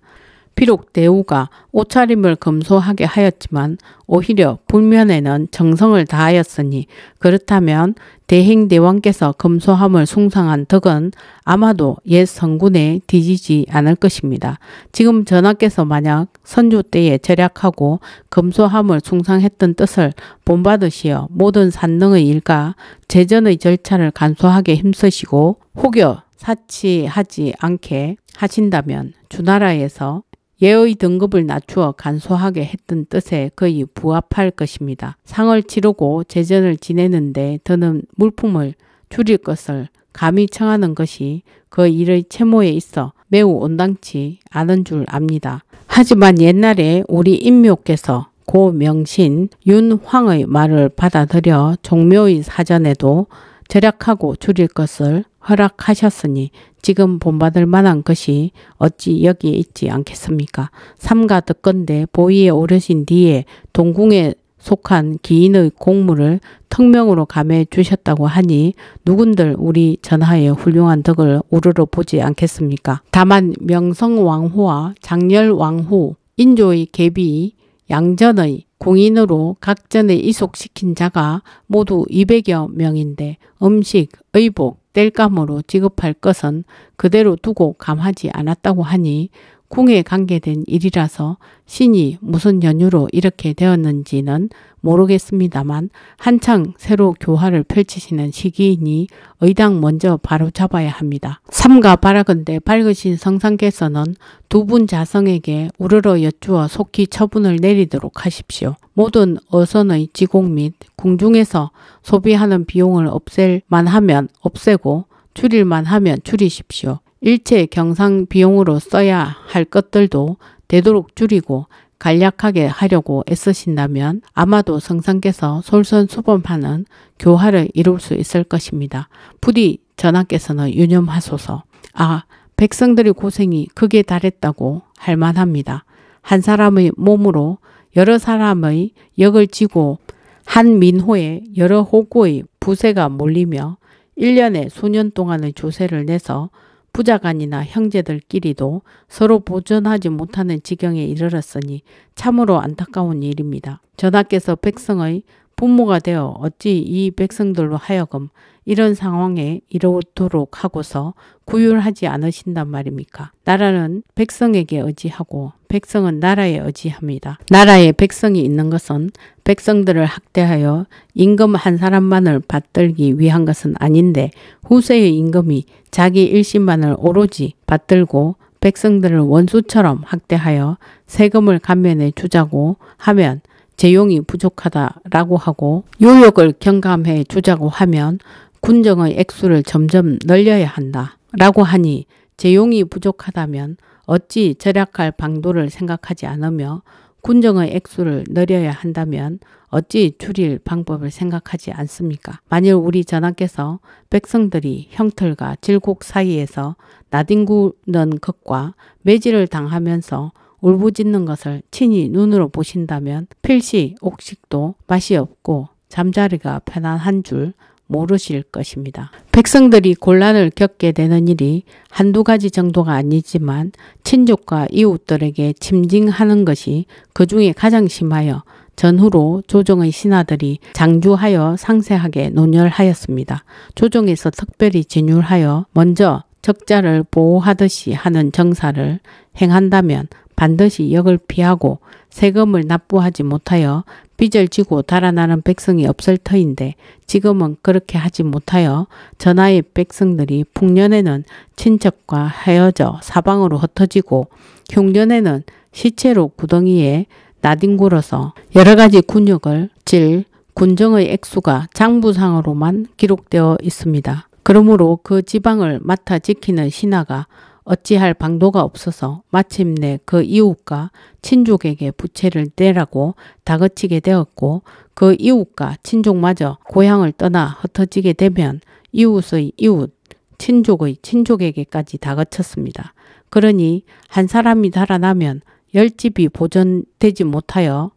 비록 대우가 옷차림을 검소하게 하였지만 오히려 불면에는 정성을 다하였으니 그렇다면 대행대왕께서 검소함을 숭상한 덕은 아마도 옛 성군에 뒤지지 않을 것입니다. 지금 전하께서 만약 선조 때에 절약하고 검소함을 숭상했던 뜻을 본받으시어 모든 산능의 일과 재전의 절차를 간소하게 힘쓰시고 혹여 사치하지 않게 하신다면 주나라에서 예의 등급을 낮추어 간소하게 했던 뜻에 거의 부합할 것입니다. 상을 치르고 제전을 지내는데 더는 물품을 줄일 것을 감히 청하는 것이 그 일의 채모에 있어 매우 온당치 않은 줄 압니다. 하지만 옛날에 우리 인묘께서 고 명신 윤황의 말을 받아들여 종묘의 사전에도 절약하고 줄일 것을 허락하셨으니 지금 본받을 만한 것이 어찌 여기에 있지 않겠습니까? 삼가 듣건대 보위에 오르신 뒤에 동궁에 속한 기인의 공물을 특명으로 감해 주셨다고 하니 누군들 우리 전하의 훌륭한 덕을 우르르 보지 않겠습니까? 다만 명성왕후와 장렬왕후 인조의 계비 양전의 공인으로 각전에 이속시킨 자가 모두 200여 명인데 음식, 의복, 땔감으로 지급할 것은 그대로 두고 감하지 않았다고 하니 궁에 관계된 일이라서 신이 무슨 연유로 이렇게 되었는지는 모르겠습니다만 한창 새로 교화를 펼치시는 시기이니 의당 먼저 바로 잡아야 합니다. 삼가 바라건대 밝으신 성상께서는 두 분 자성에게 우르러 여쭈어 속히 처분을 내리도록 하십시오. 모든 어선의 지공 및 궁중에서 소비하는 비용을 없앨만 하면 없애고 줄일만 하면 줄이십시오. 일체 경상 비용으로 써야 할 것들도 되도록 줄이고 간략하게 하려고 애쓰신다면 아마도 성상께서 솔선수범하는 교화를 이룰 수 있을 것입니다. 부디 전하께서는 유념하소서. 아, 백성들의 고생이 크게 달했다고 할 만합니다. 한 사람의 몸으로 여러 사람의 역을 지고 한 민호에 여러 호구의 부세가 몰리며 1년에 수년 동안의 조세를 내서 부자간이나 형제들끼리도 서로 보존하지 못하는 지경에 이르렀으니 참으로 안타까운 일입니다. 전하께서 백성의 부모가 되어 어찌 이 백성들로 하여금 이런 상황에 이르도록 하고서 구휼하지 않으신단 말입니까? 나라는 백성에게 의지하고 백성은 나라에 의지합니다. 나라에 백성이 있는 것은 백성들을 학대하여 임금 한 사람만을 받들기 위한 것은 아닌데 후세의 임금이 자기 일신만을 오로지 받들고 백성들을 원수처럼 학대하여 세금을 감면해 주자고 하면 재용이 부족하다라고 하고 요욕을 경감해 주자고 하면 군정의 액수를 점점 늘려야 한다. 라고 하니 재용이 부족하다면 어찌 절약할 방도를 생각하지 않으며 군정의 액수를 늘려야 한다면 어찌 줄일 방법을 생각하지 않습니까? 만일 우리 전하께서 백성들이 형틀과 질곡 사이에서 나뒹구는 것과 매질을 당하면서 울부짖는 것을 친히 눈으로 보신다면 필시 옥식도 맛이 없고 잠자리가 편안한 줄 모르실 것입니다. 백성들이 곤란을 겪게 되는 일이 한두 가지 정도가 아니지만 친족과 이웃들에게 침징하는 것이 그 중에 가장 심하여 전후로 조정의 신하들이 장주하여 상세하게 논열하였습니다. 조정에서 특별히 진율하여 먼저 적자를 보호하듯이 하는 정사를 행한다면 반드시 역을 피하고 세금을 납부하지 못하여 삐절지고 달아나는 백성이 없을 터인데 지금은 그렇게 하지 못하여 전하의 백성들이 풍년에는 친척과 헤어져 사방으로 흩어지고 흉년에는 시체로 구덩이에 나뒹굴어서 여러 가지 군역을 질 군정의 액수가 장부상으로만 기록되어 있습니다. 그러므로 그 지방을 맡아 지키는 신하가 어찌할 방도가 없어서 마침내 그 이웃과 친족에게 부채를 떼라고 다그치게 되었고 그 이웃과 친족마저 고향을 떠나 흩어지게 되면 이웃의 이웃, 친족의 친족에게까지 다그쳤습니다. 그러니 한 사람이 살아나면열 집이 보존되지 못하여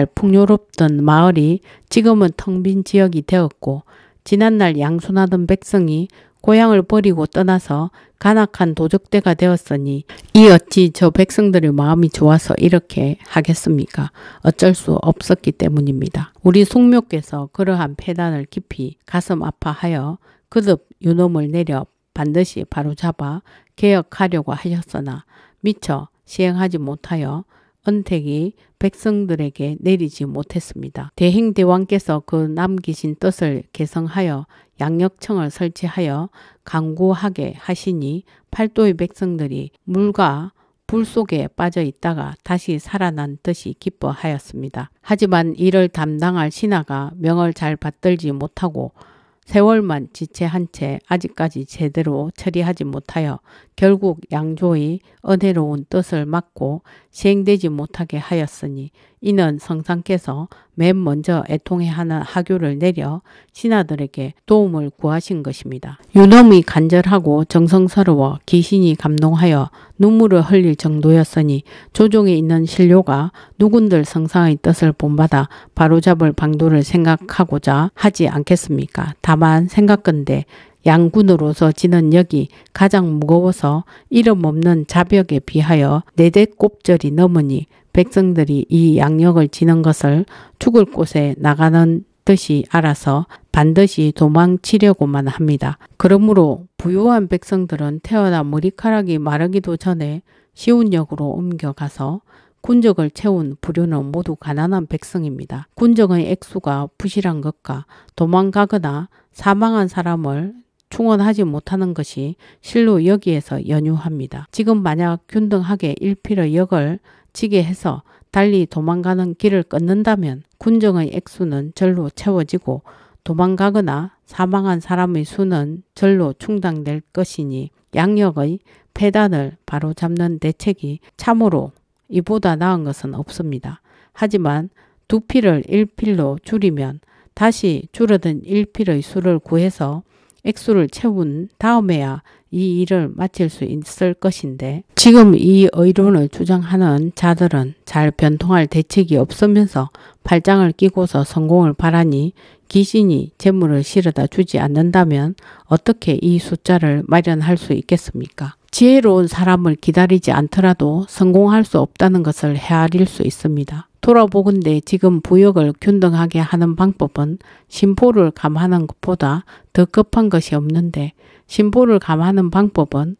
지난날 풍요롭던 마을이 지금은 텅 빈 지역이 되었고 지난날 양순하던 백성이 고향을 버리고 떠나서 간악한 도적대가 되었으니 이 어찌 저 백성들의 마음이 좋아서 이렇게 하겠습니까? 어쩔 수 없었기 때문입니다. 우리 숙묘께서 그러한 패단을 깊이 가슴 아파하여 그듭 유놈을 내려 반드시 바로잡아 개혁하려고 하셨으나 미처 시행하지 못하여 은택이 백성들에게 내리지 못했습니다. 대행대왕께서 그 남기신 뜻을 개성하여 양력청을 설치하여 강구하게 하시니 팔도의 백성들이 물과 불 속에 빠져 있다가 다시 살아난 듯이 기뻐하였습니다. 하지만 이를 담당할 신하가 명을 잘 받들지 못하고 세월만 지체한 채 아직까지 제대로 처리하지 못하여 결국 양조의 은혜로운 뜻을 막고 시행되지 못하게 하였으니 이는 성상께서 맨 먼저 애통해 하는 하교를 내려 신하들에게 도움을 구하신 것입니다. 유놈이 간절하고 정성스러워 귀신이 감동하여 눈물을 흘릴 정도였으니 조종에 있는 신료가 누군들 성상의 뜻을 본받아 바로잡을 방도를 생각하고자 하지 않겠습니까? 다만 생각건대 양군으로서 지는 역이 가장 무거워서 이름 없는 자벽에 비하여 네대 꼽절이 넘으니 백성들이 이 양역을 지는 것을 죽을 곳에 나가는 듯이 알아서 반드시 도망치려고만 합니다. 그러므로 부유한 백성들은 태어나 머리카락이 마르기도 전에 쉬운 역으로 옮겨가서 군적을 채운 부류는 모두 가난한 백성입니다. 군적의 액수가 부실한 것과 도망가거나 사망한 사람을 충원하지 못하는 것이 실로 여기에서 연유합니다. 지금 만약 균등하게 일필의 역을 지게 해서 달리 도망가는 길을 끊는다면 군정의 액수는 절로 채워지고 도망가거나 사망한 사람의 수는 절로 충당될 것이니 양력의 폐단을 바로잡는 대책이 참으로 이보다 나은 것은 없습니다. 하지만 두 필을 1필로 줄이면 다시 줄어든 1필의 수를 구해서 액수를 채운 다음에야 이 일을 마칠 수 있을 것인데 지금 이 의론을 주장하는 자들은 잘 변통할 대책이 없으면서 팔짱을 끼고서 성공을 바라니 귀신이 재물을 실어다 주지 않는다면 어떻게 이 숫자를 마련할 수 있겠습니까? 지혜로운 사람을 기다리지 않더라도 성공할 수 없다는 것을 헤아릴 수 있습니다. 돌아보건데 지금 부역을 균등하게 하는 방법은 심포를 감하는 것보다 더 급한 것이 없는데 심포를 감하는 방법은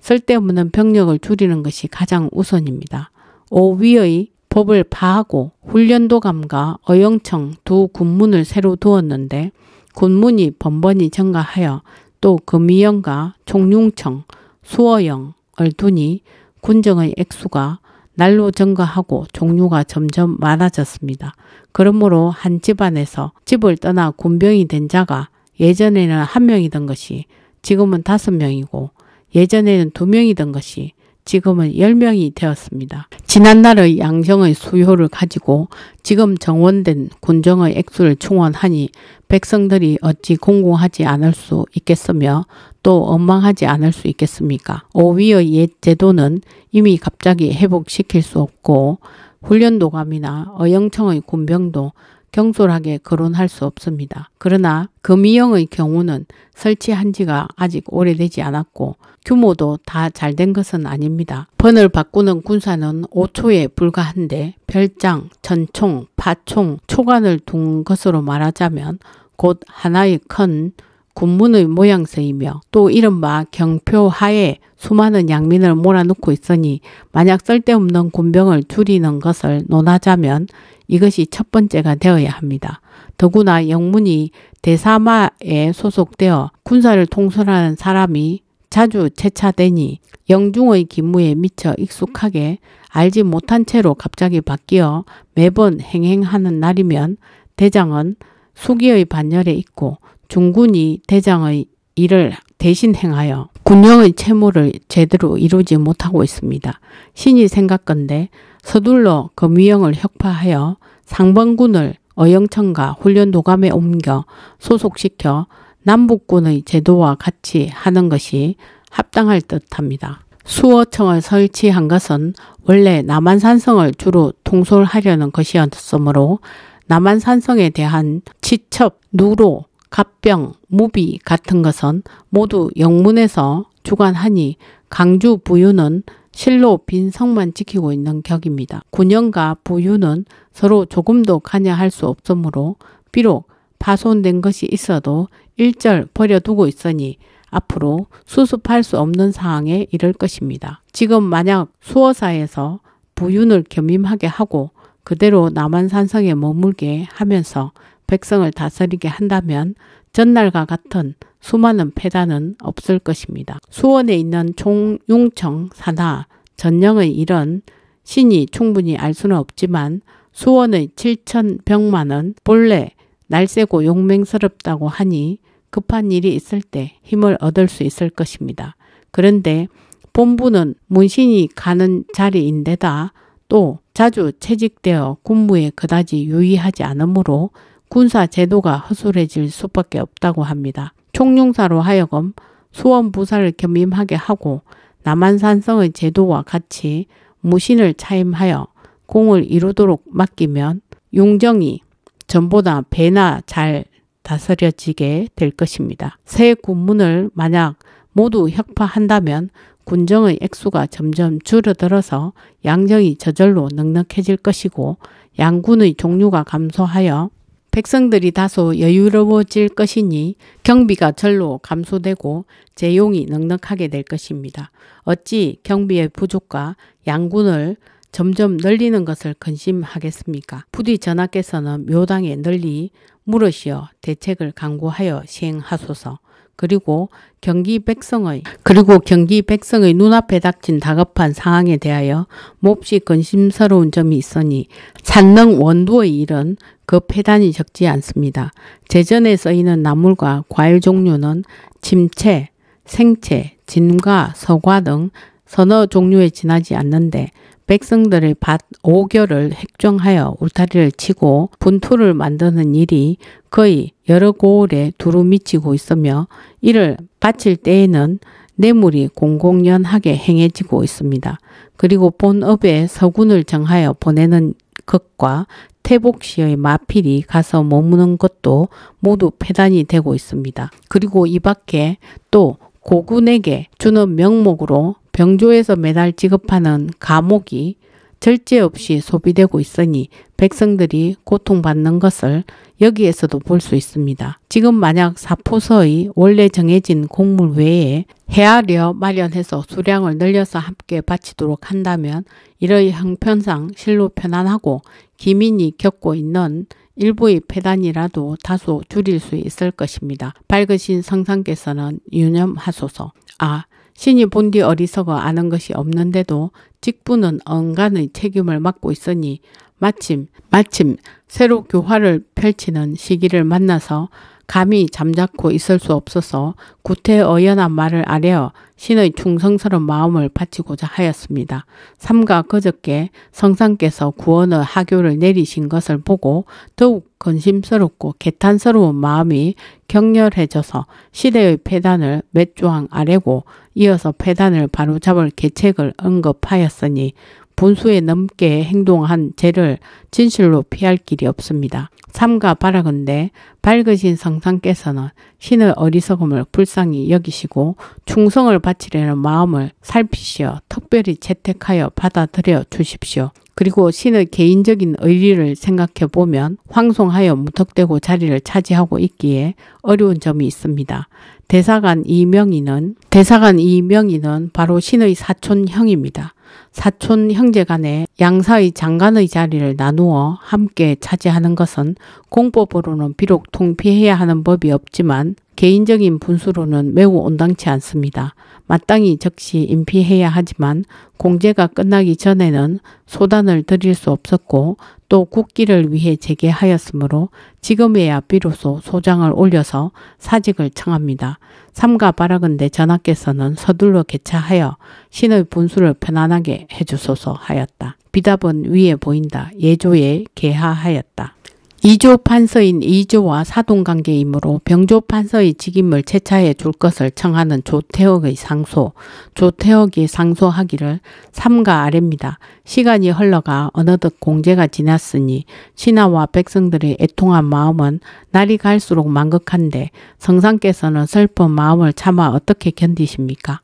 쓸데없는 병력을 줄이는 것이 가장 우선입니다. 오위의 법을 파하고 훈련도감과 어영청 두 군문을 새로 두었는데 군문이 번번이 증가하여 또 금이영과 총룡청 수어영을 두니 군정의 액수가 날로 증가하고 종류가 점점 많아졌습니다. 그러므로 한 집안에서 집을 떠나 군병이 된 자가 예전에는 한 명이던 것이 지금은 다섯 명이고 예전에는 두 명이던 것이 지금은 열명이 되었습니다. 지난날의 양정의 수요를 가지고 지금 정원된 군정의 액수를 충원하니 백성들이 어찌 공고하지 않을 수 있겠으며 또 원망하지 않을 수 있겠습니까? 오위의옛 제도는 이미 갑자기 회복시킬 수 없고 훈련도감이나 어영청의 군병도 경솔하게 거론할 수 없습니다. 그러나 금이영의 경우는 설치한 지가 아직 오래되지 않았고 규모도 다 잘 된 것은 아닙니다. 번을 바꾸는 군사는 5초에 불과한데 별장, 전총, 파총, 초간을 둔 것으로 말하자면 곧 하나의 큰 군문의 모양새이며 또 이른바 경표하에 수많은 양민을 몰아넣고 있으니 만약 쓸데없는 군병을 줄이는 것을 논하자면 이것이 첫 번째가 되어야 합니다. 더구나 영문이 대사마에 소속되어 군사를 통솔하는 사람이 자주 채차되니 영중의 기무에 미쳐 익숙하게 알지 못한 채로 갑자기 바뀌어 매번 행행하는 날이면 대장은 수기의 반열에 있고 중군이 대장의 일을 대신 행하여 군령의 채무를 제대로 이루지 못하고 있습니다. 신이 생각건데 서둘러 금위영을 그 혁파하여 상번군을 어영천과 훈련도감에 옮겨 소속시켜 남북군의 제도와 같이 하는 것이 합당할 듯합니다. 수어청을 설치한 것은 원래 남한산성을 주로 통솔하려는 것이었으므로 남한산성에 대한 지첩, 누로, 갑병, 무비 같은 것은 모두 영문에서 주관하니 강주 부유는 실로 빈 성만 지키고 있는 격입니다. 군영과 부유는 서로 조금도 관여할 수 없으므로 비록 파손된 것이 있어도 일절 버려두고 있으니 앞으로 수습할 수 없는 상황에 이를 것입니다. 지금 만약 수호사에서 부윤을 겸임하게 하고 그대로 남한산성에 머물게 하면서 백성을 다스리게 한다면 전날과 같은 수많은 폐단은 없을 것입니다. 수원에 있는 총 용청, 사나 전령의 일은 신이 충분히 알 수는 없지만 수원의 7천 병만은 본래 날쌔고 용맹스럽다고 하니 급한 일이 있을 때 힘을 얻을 수 있을 것입니다. 그런데 본부는 문신이 가는 자리인데다 또 자주 채직되어 군무에 그다지 유의하지 않으므로 군사 제도가 허술해질 수밖에 없다고 합니다. 총룡사로 하여금 수원부사를 겸임하게 하고 남한산성의 제도와 같이 무신을 차임하여 공을 이루도록 맡기면 용정이 전보다 배나 잘 다스려지게 될 것입니다. 새 군문을 만약 모두 혁파한다면 군정의 액수가 점점 줄어들어서 양정이 저절로 넉넉해질 것이고 양군의 종류가 감소하여 백성들이 다소 여유로워질 것이니 경비가 절로 감소되고 재용이 넉넉하게 될 것입니다. 어찌 경비의 부족과 양군을 점점 늘리는 것을 근심하겠습니까? 부디 전하께서는 묘당에 널리 물으시어 대책을 강구하여 시행하소서. 그리고 경기 백성의 그리고 경기 백성의 눈앞에 닥친 다급한 상황에 대하여 몹시 근심스러운 점이 있으니 산능 원두의 일은 그 폐단이 적지 않습니다. 제전에 쓰이는 나물과 과일 종류는 침채, 생채, 진과, 서과 등 서너 종류에 지나지 않는데 백성들의 밭 5결을 획정하여 울타리를 치고 분투를 만드는 일이 거의 여러 고울에 두루 미치고 있으며 이를 바칠 때에는 뇌물이 공공연하게 행해지고 있습니다. 그리고 본업에 서군을 정하여 보내는 것과 태복시의 마필이 가서 머무는 것도 모두 폐단이 되고 있습니다. 그리고 이 밖에 또 고군에게 주는 명목으로 병조에서 매달 지급하는 감옥이 절제 없이 소비되고 있으니 백성들이 고통받는 것을 여기에서도 볼 수 있습니다. 지금 만약 사포서의 원래 정해진 곡물 외에 헤아려 마련해서 수량을 늘려서 함께 바치도록 한다면 이의 형편상 실로 편안하고 기민이 겪고 있는 일부의 폐단이라도 다소 줄일 수 있을 것입니다. 밝으신 성상께서는 유념하소서. 아, 신이 본디 어리석어 아는 것이 없는데도 직분은 언간의 책임을 맡고 있으니 마침 마침 새로 교화를 펼치는 시기를 만나서 감히 잠자코 있을 수 없어서 구태의 어연한 말을 아뢰어 신의 충성스러운 마음을 바치고자 하였습니다. 삼가 그저께 성상께서 구원의 하교를 내리신 것을 보고 더욱 건심스럽고 개탄스러운 마음이 격렬해져서 시대의 폐단을 몇 조항 아래고 이어서 폐단을 바로잡을 계책을 언급하였으니 본수에 넘게 행동한 죄를 진실로 피할 길이 없습니다. 삼가 바라건대 밝으신 성상께서는 신의 어리석음을 불쌍히 여기시고 충성을 바치려는 마음을 살피시어 특별히 채택하여 받아들여 주십시오. 그리고 신의 개인적인 의리를 생각해 보면 황송하여 무턱대고 자리를 차지하고 있기에 어려운 점이 있습니다. 대사관 이명희는 대사관 이명희는 바로 신의 사촌 형입니다. 사촌 형제 간에 양사의 장관의 자리를 나누어 함께 차지하는 것은 공법으로는 비록 통피해야 하는 법이 없지만 개인적인 분수로는 매우 온당치 않습니다. 마땅히 즉시 임피해야 하지만 공제가 끝나기 전에는 소단을 드릴 수 없었고 또 국기를 위해 재개하였으므로 지금에야 비로소 소장을 올려서 사직을 청합니다. 삼가 바라건대 전하께서는 서둘러 개차하여 신의 분수를 편안하게 해주소서 하였다. 비답은 위에 보인다. 예조에 개하하였다. 이조 판서인 이조와 사돈관계이므로 병조판서의 직임을 채차해 줄 것을 청하는 조태옥의 상소, 조태옥이 상소하기를 삼가 아랩니다 시간이 흘러가 어느덧 공제가 지났으니 신하와 백성들의 애통한 마음은 날이 갈수록 만극한데 성상께서는 슬픈 마음을 참아 어떻게 견디십니까?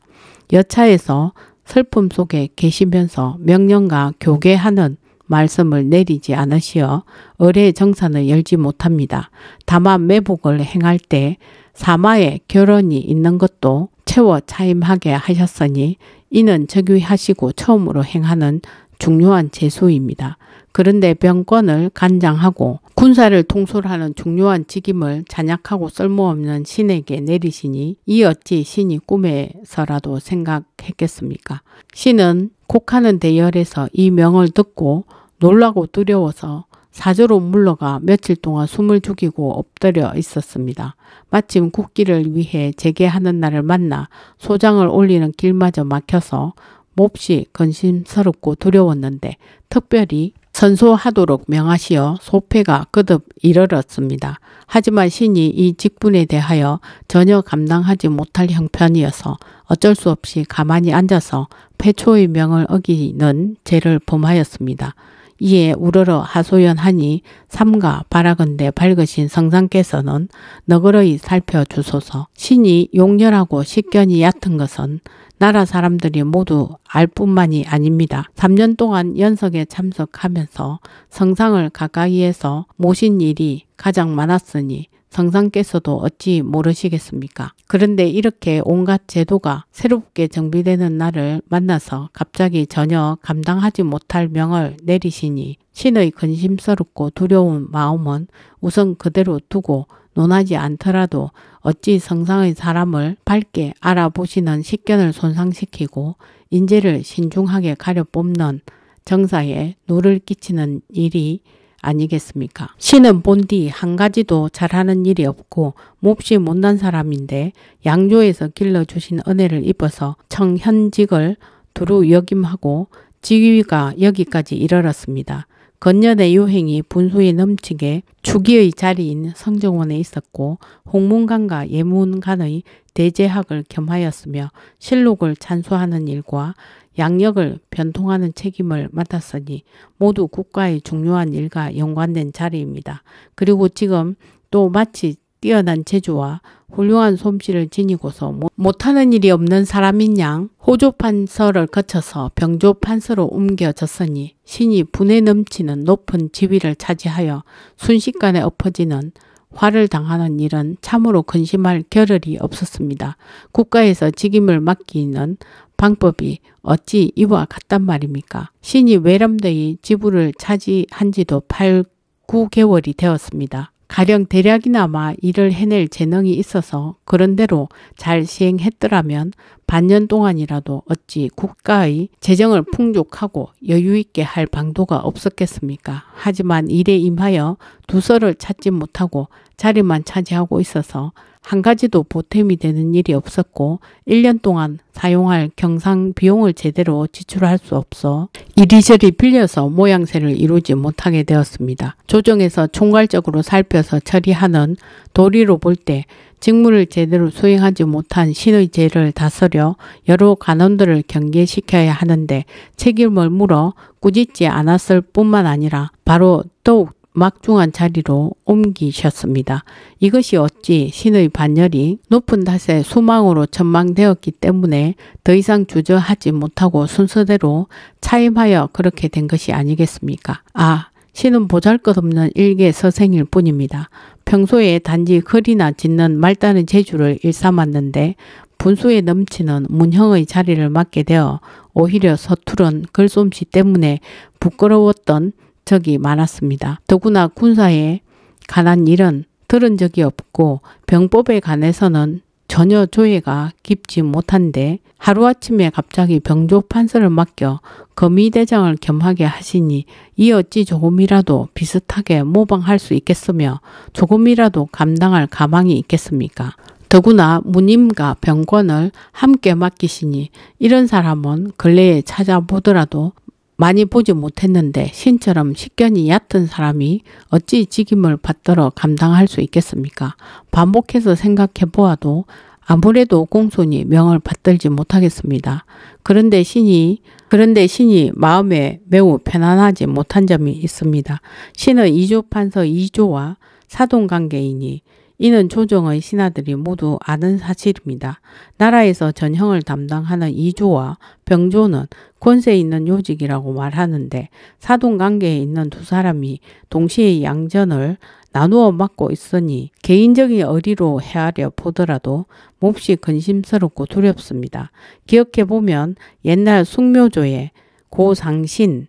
여차에서 슬픔 속에 계시면서 명령과 교계하는 말씀을 내리지 않으시어 의뢰 정산을 열지 못합니다. 다만 매복을 행할 때사마의 결혼이 있는 것도 채워 차임하게 하셨으니 이는 적위하시고 처음으로 행하는 중요한 재수입니다. 그런데 병권을 간장하고 군사를 통솔하는 중요한 직임을 잔약하고 쓸모없는 신에게 내리시니 이 어찌 신이 꿈에서라도 생각했겠습니까? 신은 곡하는 대열에서 이 명을 듣고 놀라고 두려워서 사저로 물러가 며칠 동안 숨을 죽이고 엎드려 있었습니다. 마침 국기를 위해 재개하는 날을 만나 소장을 올리는 길마저 막혀서 몹시 근심스럽고 두려웠는데 특별히 선소하도록 명하시어 소패가 그득 이르렀습니다. 하지만 신이 이 직분에 대하여 전혀 감당하지 못할 형편이어서 어쩔 수 없이 가만히 앉아서 폐초의 명을 어기는 죄를 범하였습니다. 이에 우러러 하소연하니 삼가 바라건대 밝으신 성상께서는 너그러이 살펴주소서 신이 용렬하고 식견이 얕은 것은 나라 사람들이 모두 알 뿐만이 아닙니다. 3년 동안 연석에 참석하면서 성상을 가까이에서 모신 일이 가장 많았으니 성상께서도 어찌 모르시겠습니까? 그런데 이렇게 온갖 제도가 새롭게 정비되는 날을 만나서 갑자기 전혀 감당하지 못할 명을 내리시니 신의 근심스럽고 두려운 마음은 우선 그대로 두고 논하지 않더라도 어찌 성상의 사람을 밝게 알아보시는 식견을 손상시키고 인재를 신중하게 가려 뽑는 정사에 노를 끼치는 일이 아니겠습니까? 신은 본디 한 가지도 잘하는 일이 없고 몹시 못난 사람인데 양조에서 길러주신 은혜를 입어서 청현직을 두루 역임하고 지위가 여기까지 이르렀습니다. 건년의 유행이 분수에 넘치게 주기의 자리인 성정원에 있었고 홍문관과 예문관의 대제학을 겸하였으며 실록을 찬수하는 일과 양력을 변통하는 책임을 맡았으니 모두 국가의 중요한 일과 연관된 자리입니다. 그리고 지금 또 마치 뛰어난 재주와 훌륭한 솜씨를 지니고서 못하는 일이 없는 사람인 양 호조판서를 거쳐서 병조판서로 옮겨졌으니 신이 분에 넘치는 높은 지위를 차지하여 순식간에 엎어지는 화를 당하는 일은 참으로 근심할 겨를이 없었습니다. 국가에서 직임을 맡기는 방법이 어찌 이와 같단 말입니까? 신이 외람되이 지구를 차지한 지도 8, 9개월이 되었습니다. 가령 대략이나마 일을 해낼 재능이 있어서 그런대로 잘 시행했더라면 반년 동안이라도 어찌 국가의 재정을 풍족하고 여유 있게 할 방도가 없었겠습니까? 하지만 일에 임하여 두서를 찾지 못하고 자리만 차지하고 있어서 한 가지도 보탬이 되는 일이 없었고 1년 동안 사용할 경상 비용을 제대로 지출할 수 없어 이리저리 빌려서 모양새를 이루지 못하게 되었습니다. 조정에서 총괄적으로 살펴서 처리하는 도리로 볼때 직무를 제대로 수행하지 못한 신의 죄를 다스려 여러 간원들을 경계시켜야 하는데 책임을 물어 꾸짖지 않았을 뿐만 아니라 바로 더욱 막중한 자리로 옮기셨습니다. 이것이 어찌 신의 반열이 높은 탓에 수망으로 전망되었기 때문에 더 이상 주저하지 못하고 순서대로 차임하여 그렇게 된 것이 아니겠습니까? 아, 신은 보잘것없는 일개 서생일 뿐입니다. 평소에 단지 글이나 짓는 말단의 재주를 일삼았는데 분수에 넘치는 문형의 자리를 맡게 되어 오히려 서투른 글솜씨 때문에 부끄러웠던 적이 많았습니다. 더구나 군사에 관한 일은 들은 적이 없고 병법에 관해서는 전혀 조예가 깊지 못한데 하루아침에 갑자기 병족 판서를 맡겨 거미대장을 겸하게 하시니 이 어찌 조금이라도 비슷하게 모방할 수 있겠으며 조금이라도 감당할 가망이 있겠습니까? 더구나 무님과 병권을 함께 맡기시니 이런 사람은 근래에 찾아보더라도 많이 보지 못했는데 신처럼 식견이 얕은 사람이 어찌 직임을 받들어 감당할 수 있겠습니까? 반복해서 생각해 보아도 아무래도 공손히 명을 받들지 못하겠습니다. 그런데 신이 그런데 신이 마음에 매우 편안하지 못한 점이 있습니다. 신은 이조 판서 이조와 사돈 관계이니 이는 조정의 신하들이 모두 아는 사실입니다. 나라에서 전형을 담당하는 이조와 병조는 권세 있는 요직이라고 말하는데 사돈 관계에 있는 두 사람이 동시에 양전을 나누어 맡고 있으니 개인적인 어리로 헤아려 보더라도 몹시 근심스럽고 두렵습니다. 기억해 보면 옛날 숙묘조에 고상신,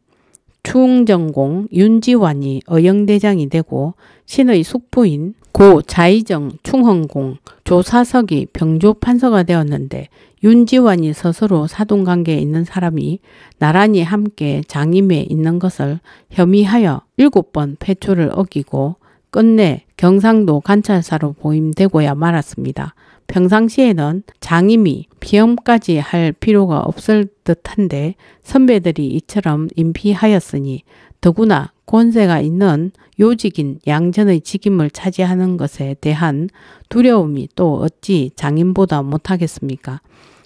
충정공 윤지환이 어영대장이 되고 신의 숙부인 고 자의정 충헌공 조사석이 병조판서가 되었는데 윤지환이 스스로 사동관계에 있는 사람이 나란히 함께 장임에 있는 것을 혐의하여 일곱 번 폐출을 어기고 끝내 경상도 관찰사로 보임되고야 말았습니다. 평상시에는 장임이 비염까지 할 필요가 없을 듯한데 선배들이 이처럼 임피하였으니 더구나 권세가 있는 요직인 양전의 직임을 차지하는 것에 대한 두려움이 또 어찌 장인보다 못하겠습니까?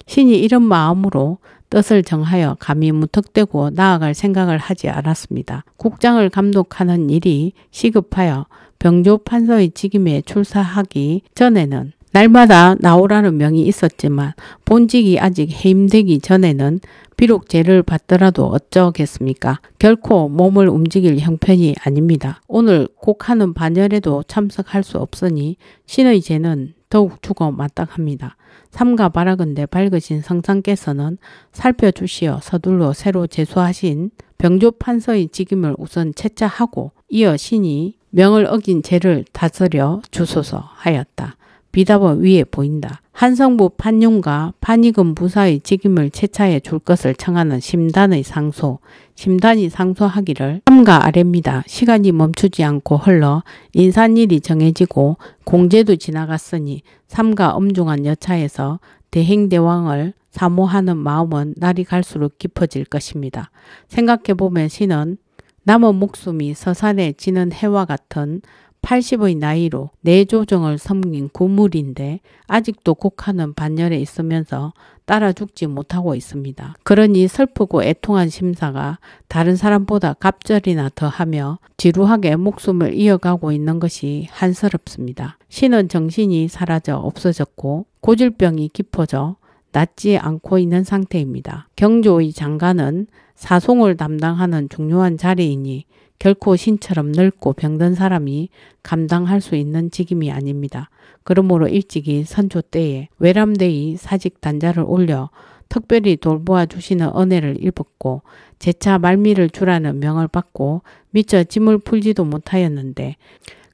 신이 이런 마음으로 뜻을 정하여 감히 무턱대고 나아갈 생각을 하지 않았습니다. 국장을 감독하는 일이 시급하여 병조 판서의 직임에 출사하기 전에는 날마다 나오라는 명이 있었지만 본직이 아직 해임되기 전에는 비록 죄를 받더라도 어쩌겠습니까? 결코 몸을 움직일 형편이 아닙니다. 오늘 곡하는 반열에도 참석할 수 없으니 신의 죄는 더욱 죽어 마땅합니다. 삼가 바라건대 밝으신 성상께서는 살펴주시어 서둘러 새로 재수하신 병조 판서의 직임을 우선 채짜하고 이어 신이 명을 어긴 죄를 다스려 주소서 하였다. 비답은 위에 보인다. 한성부 판윤과 판익은 부사의 책임을 채차해 줄 것을 청하는 심단의 상소, 심단이 상소하기를 삼가 아래니다 시간이 멈추지 않고 흘러 인산일이 정해지고 공제도 지나갔으니 삼가 엄중한 여차에서 대행대왕을 사모하는 마음은 날이 갈수록 깊어질 것입니다. 생각해보면 신은 남은 목숨이 서산에 지는 해와 같은 80의 나이로 내조정을 네 섬긴 고물인데 아직도 곡하는 반열에 있으면서 따라 죽지 못하고 있습니다. 그러니 슬프고 애통한 심사가 다른 사람보다 갑절이나 더하며 지루하게 목숨을 이어가고 있는 것이 한스럽습니다. 신은 정신이 사라져 없어졌고 고질병이 깊어져 낫지 않고 있는 상태입니다. 경조의 장관은 사송을 담당하는 중요한 자리이니 결코 신처럼 늙고 병든 사람이 감당할 수 있는 직임이 아닙니다. 그러므로 일찍이 선조 때에 외람되이 사직 단자를 올려 특별히 돌보아 주시는 은혜를 입었고 재차 말미를 주라는 명을 받고 미처 짐을 풀지도 못하였는데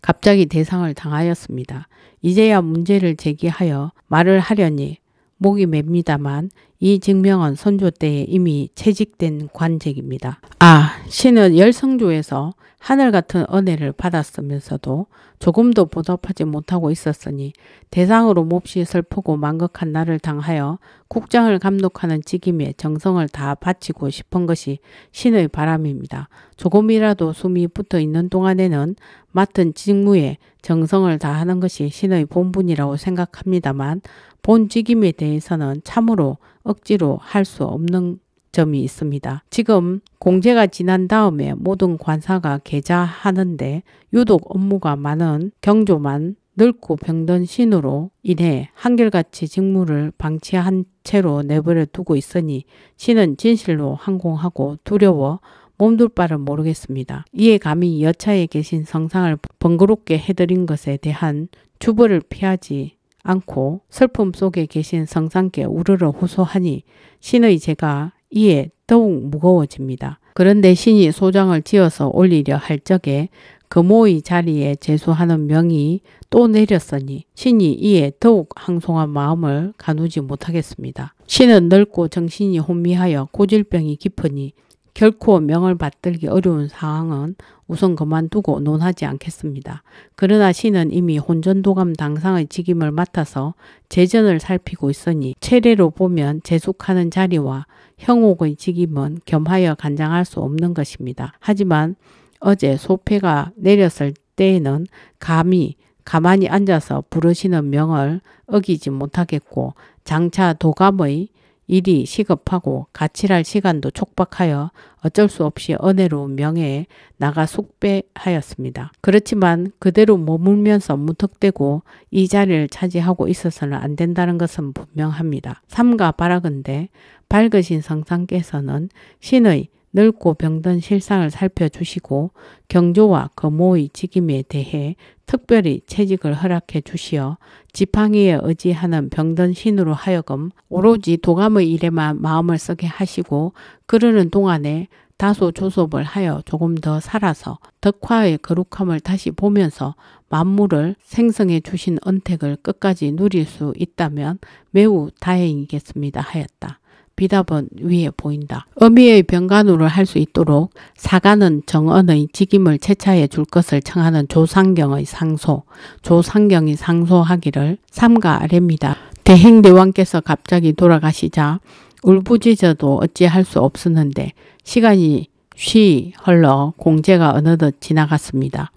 갑자기 대상을 당하였습니다. 이제야 문제를 제기하여 말을 하려니 목이 맵니다만 이 증명은 선조 때에 이미 채직된 관직입니다. 아, 신은 열성조에서 하늘 같은 은혜를 받았으면서도 조금도 보답하지 못하고 있었으니 대상으로 몹시 슬프고 망극한 나를 당하여 국장을 감독하는 직임에 정성을 다 바치고 싶은 것이 신의 바람입니다. 조금이라도 숨이 붙어 있는 동안에는 맡은 직무에 정성을 다하는 것이 신의 본분이라고 생각합니다만 본 직임에 대해서는 참으로 억지로 할 수 없는 점이 있습니다. 지금 공제가 지난 다음에 모든 관사가 계좌하는데 유독 업무가 많은 경조만 늙고 병든 신으로 인해 한결같이 직무를 방치한 채로 내버려 두고 있으니 신은 진실로 항공하고 두려워 몸둘 바를 모르겠습니다. 이에 감히 여차에 계신 성상을 번거롭게 해드린 것에 대한 주벌을 피하지 않고 슬픔 속에 계신 성상께 우르르 호소하니 신의 제가 이에 더욱 무거워집니다. 그런데 신이 소장을 지어서 올리려 할 적에 금오의 자리에 재수하는 명이 또 내렸으니 신이 이에 더욱 항송한 마음을 가누지 못하겠습니다. 신은 넓고 정신이 혼미하여 고질병이 깊으니 결코 명을 받들기 어려운 상황은 우선 그만두고 논하지 않겠습니다. 그러나 시는 이미 혼전도감 당상의 직임을 맡아서 재전을 살피고 있으니 체례로 보면 재속하는 자리와 형옥의 직임은 겸하여 간장할 수 없는 것입니다. 하지만 어제 소패가 내렸을 때에는 감히 가만히 앉아서 부르시는 명을 어기지 못하겠고 장차 도감의 일이 시급하고 가치랄 시간도 촉박하여 어쩔 수 없이 은혜로운 명예에 나가 숙배하였습니다 그렇지만 그대로 머물면서 무턱대고 이 자리를 차지하고 있어서는 안 된다는 것은 분명합니다. 삼가 바라건대 밝으신 성상께서는 신의 늙고 병든 실상을 살펴주시고 경조와 거모의 그 직임에 대해 특별히 채직을 허락해 주시어 지팡이에 의지하는 병든 신으로 하여금 오로지 도감의 일에만 마음을 쓰게 하시고 그러는 동안에 다소 조섭을 하여 조금 더 살아서 덕화의 거룩함을 다시 보면서 만물을 생성해 주신 은택을 끝까지 누릴 수 있다면 매우 다행이겠습니다 하였다. 비답은 위에 보인다. 어미의 병간호를 할 수 있도록 사가는 정언의 직임을 채차해 줄 것을 청하는 조상경의 상소, 조상경이 상소하기를 삼가 아래니다 대행대왕께서 갑자기 돌아가시자 울부짖어도 어찌할 수 없었는데 시간이 쉬 흘러 공제가 어느덧 지나갔습니다.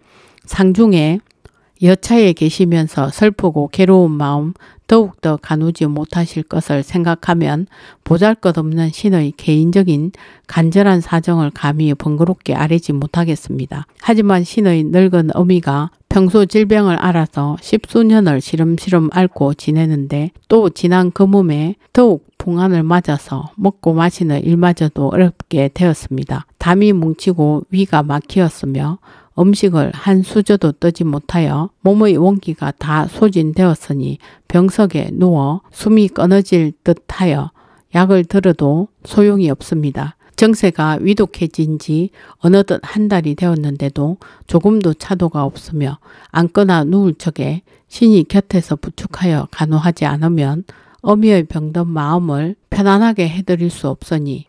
상중에 여차에 계시면서 슬프고 괴로운 마음 더욱더 가누지 못하실 것을 생각하면 보잘것없는 신의 개인적인 간절한 사정을 감히 번거롭게 아뢰지 못하겠습니다. 하지만 신의 늙은 어미가 평소 질병을 알아서 십수년을 시름시름 앓고 지내는데 또 지난 그 몸에 더욱 봉안을 맞아서 먹고 마시는 일마저도 어렵게 되었습니다. 담이 뭉치고 위가 막히었으며 음식을 한 수저도 뜨지 못하여 몸의 원기가 다 소진되었으니 병석에 누워 숨이 끊어질 듯하여 약을 들어도 소용이 없습니다. 정세가 위독해진 지 어느덧 한 달이 되었는데도 조금도 차도가 없으며 앉거나 누울 적에 신이 곁에서 부축하여 간호하지 않으면 어미의 병든 마음을 편안하게 해드릴 수 없으니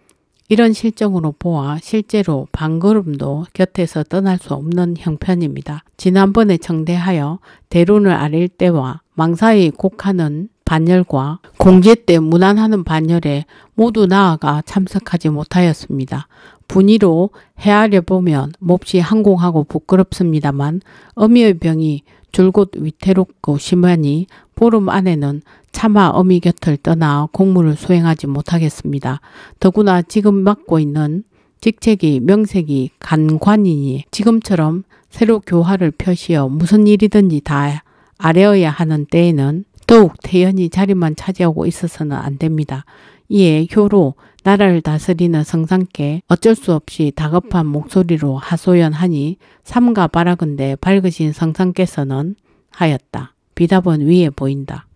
이런 실정으로 보아 실제로 반걸음도 곁에서 떠날 수 없는 형편입니다. 지난번에 청대하여 대론을 아릴 때와 망사의 곡하는 반열과 공제 때 무난하는 반열에 모두 나아가 참석하지 못하였습니다. 분위로 헤아려 보면 몹시 항공하고 부끄럽습니다만 어미의 병이 줄곧 위태롭고 심하니 보름 안에는 차마 어미 곁을 떠나 공무를 수행하지 못하겠습니다. 더구나 지금 맡고 있는 직책이 명색이 간관이니 지금처럼 새로 교화를 표시어 무슨 일이든지 다아래어야 하는 때에는 더욱 태연히 자리만 차지하고 있어서는 안 됩니다. 이에 효로 나라를 다스리는 성상께 어쩔 수 없이 다급한 목소리로 하소연하니 삼가 바라근대 밝으신 성상께서는 하였다. 비답은 위에 보인다.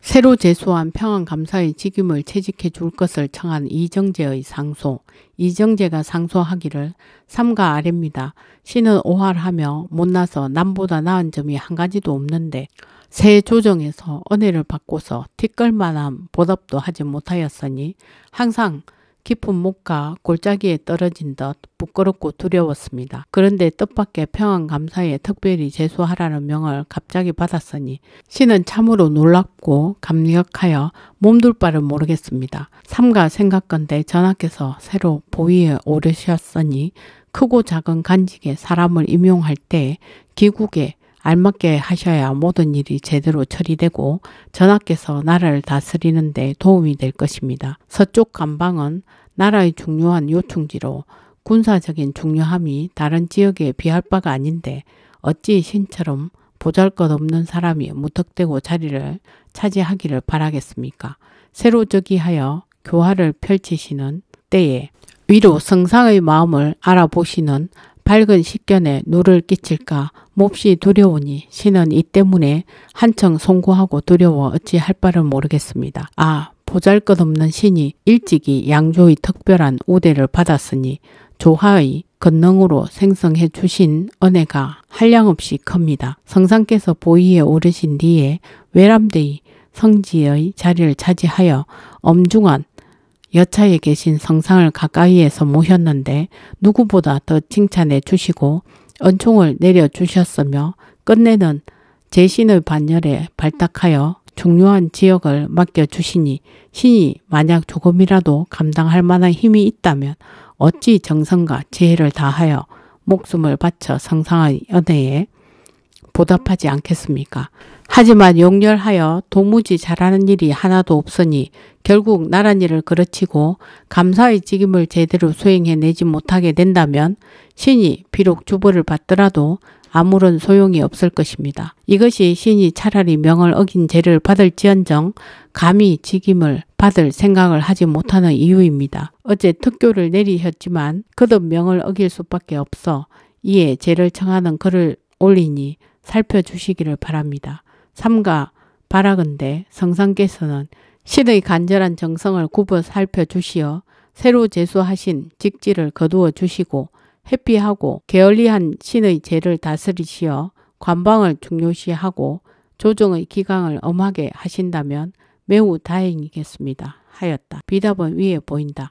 새로 재수한 평안감사의 직임을 채직해 줄 것을 청한 이정재의 상소. 이정재가 상소하기를 삼가 아입니다 신은 오활하며 못나서 남보다 나은 점이 한 가지도 없는데 새 조정에서 은혜를 받고서 티끌만한 보답도 하지 못하였으니 항상 깊은 목과 골짜기에 떨어진 듯 부끄럽고 두려웠습니다. 그런데 뜻밖의 평안 감사에 특별히 재수하라는 명을 갑자기 받았으니 신은 참으로 놀랍고 감격하여 몸둘 바를 모르겠습니다. 삼가 생각건대 전하께서 새로 보위에 오르셨으니 크고 작은 간직에 사람을 임용할 때 기국에 알맞게 하셔야 모든 일이 제대로 처리되고 전하께서 나라를 다스리는데 도움이 될 것입니다. 서쪽 감방은 나라의 중요한 요충지로 군사적인 중요함이 다른 지역에 비할 바가 아닌데 어찌 신처럼 보잘것없는 사람이 무턱대고 자리를 차지하기를 바라겠습니까? 새로 저기하여 교화를 펼치시는 때에 위로 성상의 마음을 알아보시는 밝은 식견에 누를 끼칠까 몹시 두려우니 신은 이 때문에 한층 송구하고 두려워 어찌할 바를 모르겠습니다. 아 보잘것없는 신이 일찍이 양조의 특별한 우대를 받았으니 조하의 건능으로 생성해 주신 은혜가 한량없이 큽니다. 성상께서 보위에 오르신 뒤에 외람되이 성지의 자리를 차지하여 엄중한 여차에 계신 성상을 가까이에서 모셨는데 누구보다 더 칭찬해 주시고 은총을 내려 주셨으며 끝내는 제신의 반열에 발탁하여 중요한 지역을 맡겨주시니 신이 만약 조금이라도 감당할 만한 힘이 있다면 어찌 정성과 지혜를 다하여 목숨을 바쳐 상상한 연애에 보답하지 않겠습니까? 하지만 용렬하여 도무지 잘하는 일이 하나도 없으니 결국 나란 일을 그르치고 감사의 직임을 제대로 수행해내지 못하게 된다면 신이 비록 주부를 받더라도 아무런 소용이 없을 것입니다. 이것이 신이 차라리 명을 어긴 죄를 받을지언정 감히 직임을 받을 생각을 하지 못하는 이유입니다. 어제 특교를 내리셨지만 그듭 명을 어길 수밖에 없어 이에 죄를 청하는 글을 올리니 살펴주시기를 바랍니다. 삼가 바라건대 성상께서는 신의 간절한 정성을 굽어 살펴주시어 새로 재수하신 직지를 거두어 주시고 회피하고 게을리한 신의 죄를 다스리시어 관방을 중요시하고 조정의 기강을 엄하게 하신다면 매우 다행이겠습니다. 하였다. 비답은 위에 보인다.